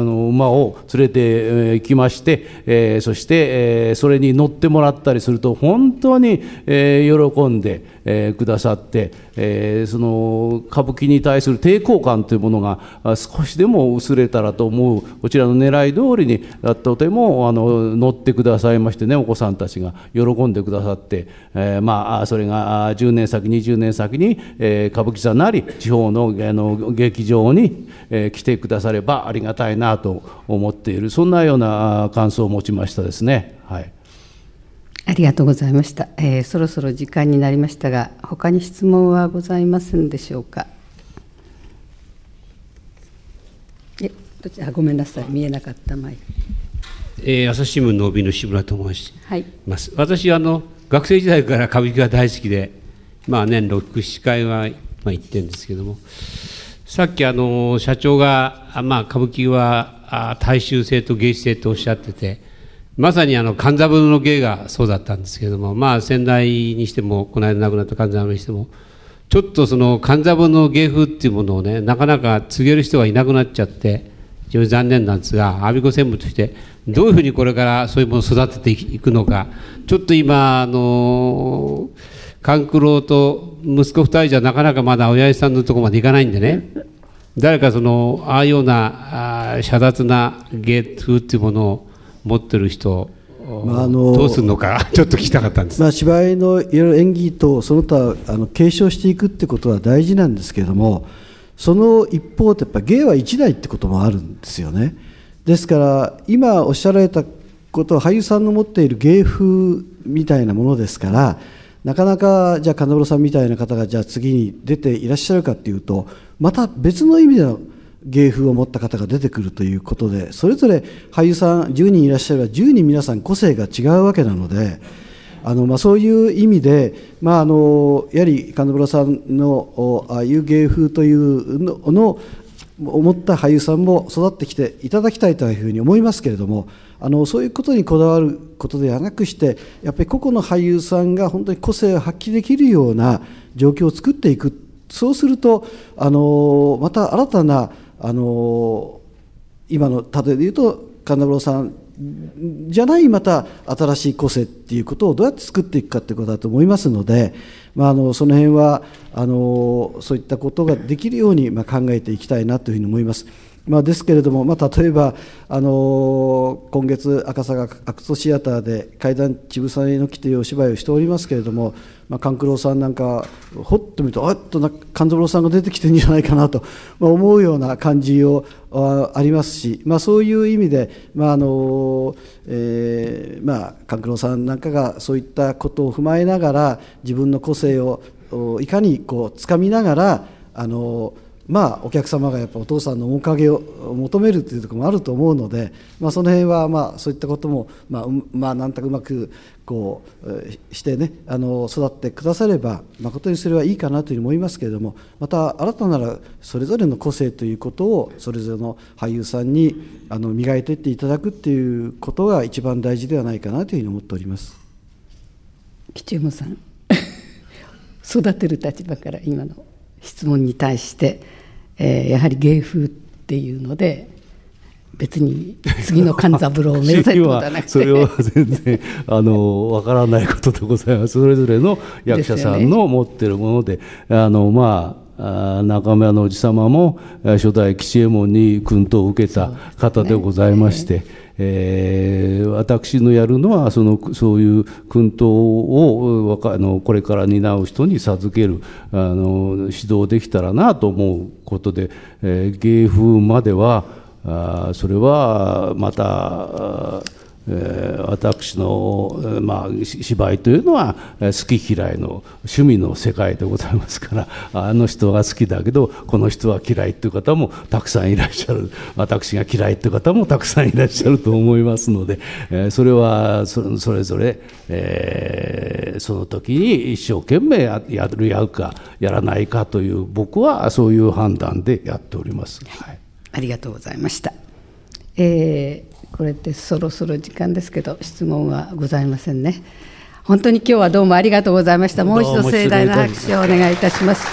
の馬を連れて行きまして、えそして、えそれに乗ってもらったりすると本当に、え喜んで。えー、くださって、えー、その歌舞伎に対する抵抗感というものが少しでも薄れたらと思うこちらの狙い通りにとてもあの乗ってくださいましてねお子さんたちが喜んでくださって、えー、まあそれが10年先20年先に、えー、歌舞伎座なり地方のあの劇場に、えー、来てくださればありがたいなと思っているそんなような感想を持ちましたですね。はいありがとうございました、えー、そろそろ時間になりましたが、他に質問はございませんでしょうか。え、どちらごめんなさい、見えなかった前。えー、朝日新聞の帯の志村と申します。はい、私あの学生時代から歌舞伎が大好きで、まあ年六七回はまあ行ってるんですけども、さっきあの社長があまあ歌舞伎はあ大衆性と芸術性とおっしゃってて。まさにあの勘三郎の芸がそうだったんですけれども、まあ、先代にしてもこの間亡くなった勘三郎にしてもちょっとその勘三郎の芸風っていうものをねなかなか告げる人がいなくなっちゃって非常に残念なんですが我孫子専務としてどういうふうにこれからそういうものを育てていくのかちょっと今あの勘九郎と息子二人じゃなかなかまだ親父さんのとこまでいかないんでね誰かそのああいうようなあ遮奪な芸風っていうものを持ってる人まあ、あのどうするのか ちょっと聞きたかったんです、まあ、芝居のいろいろ演技とその他あの継承していくってことは大事なんですけれどもその一方でやっぱ芸は一代ってこともあるんですよねですから今おっしゃられたことは俳優さんの持っている芸風みたいなものですからなかなかじゃあ金室さんみたいな方がじゃあ次に出ていらっしゃるかっていうとまた別の意味での芸風を持った方が出てくるということでそれぞれ俳優さん10人いらっしゃれば10人皆さん個性が違うわけなのであの、まあ、そういう意味で、まあ、あのやはり金村さんのああいう芸風というのを思った俳優さんも育ってきていただきたいというふうに思いますけれどもあのそういうことにこだわることではなくしてやっぱり個々の俳優さんが本当に個性を発揮できるような状況を作っていくそうするとあのまた新たなあの今の例えで言うと勘三郎さんじゃないまた新しい個性っていうことをどうやって作っていくかってことだと思いますので、まあ、あのその辺はあのそういったことができるように、まあ、考えていきたいなというふうに思います。まあ、ですけれども、まあ、例えば、あの今月、赤坂アクトシアターで怪談ちぶさにの木というお芝居をしておりますけれども、まあ、勘九郎さんなんか、ほっと見ると、あっとな勘三郎さんが出てきてるんじゃないかなと、まあ、思うような感じをあありますし、まあ、そういう意味で、まああのえーまあ、勘九郎さんなんかがそういったことを踏まえながら、自分の個性をいかにこう掴みながら、あのーまあ、お客様がやっぱお父さんの面影を求めるというところもあると思うので、まあ、その辺はまあそういったことも、まあまあ、なんとかうまくこうして、ね、あの育ってくだされば誠にそれはいいかなというふうに思いますけれどもまた新たならそれぞれの個性ということをそれぞれの俳優さんにあの磨いていっていただくということが一番大事ではないかなというふうに思っております。吉山さん 育てる立場から今の質問に対してえー、やはり芸風っていうので別に次の勘三郎を目指せっはなくてそれは全然あのわからないことでございますそれぞれの役者さんの持ってるもので、ね、あのまあ中村のおじ様も初代吉右衛門に薫陶を受けた方でございまして、えー、私のやるのはそのそういう薫陶をあのこれから担う人に授けるあの指導できたらなと思うことで、えー、芸風まではあそれはまた。私の、まあ、芝居というのは好き嫌いの趣味の世界でございますから あの人が好きだけどこの人は嫌いという方もたくさんいらっしゃる私が嫌いという方もたくさんいらっしゃると思いますので、えそれはそれぞれ、えー、その時に一生懸命やるやるかやらないかという僕はそういう判断でやっております。はい、ありがとうございました、えーこれってそろそろ時間ですけど質問はございませんね本当に今日はどうもありがとうございましたもう一度盛大な拍手をお願いいたします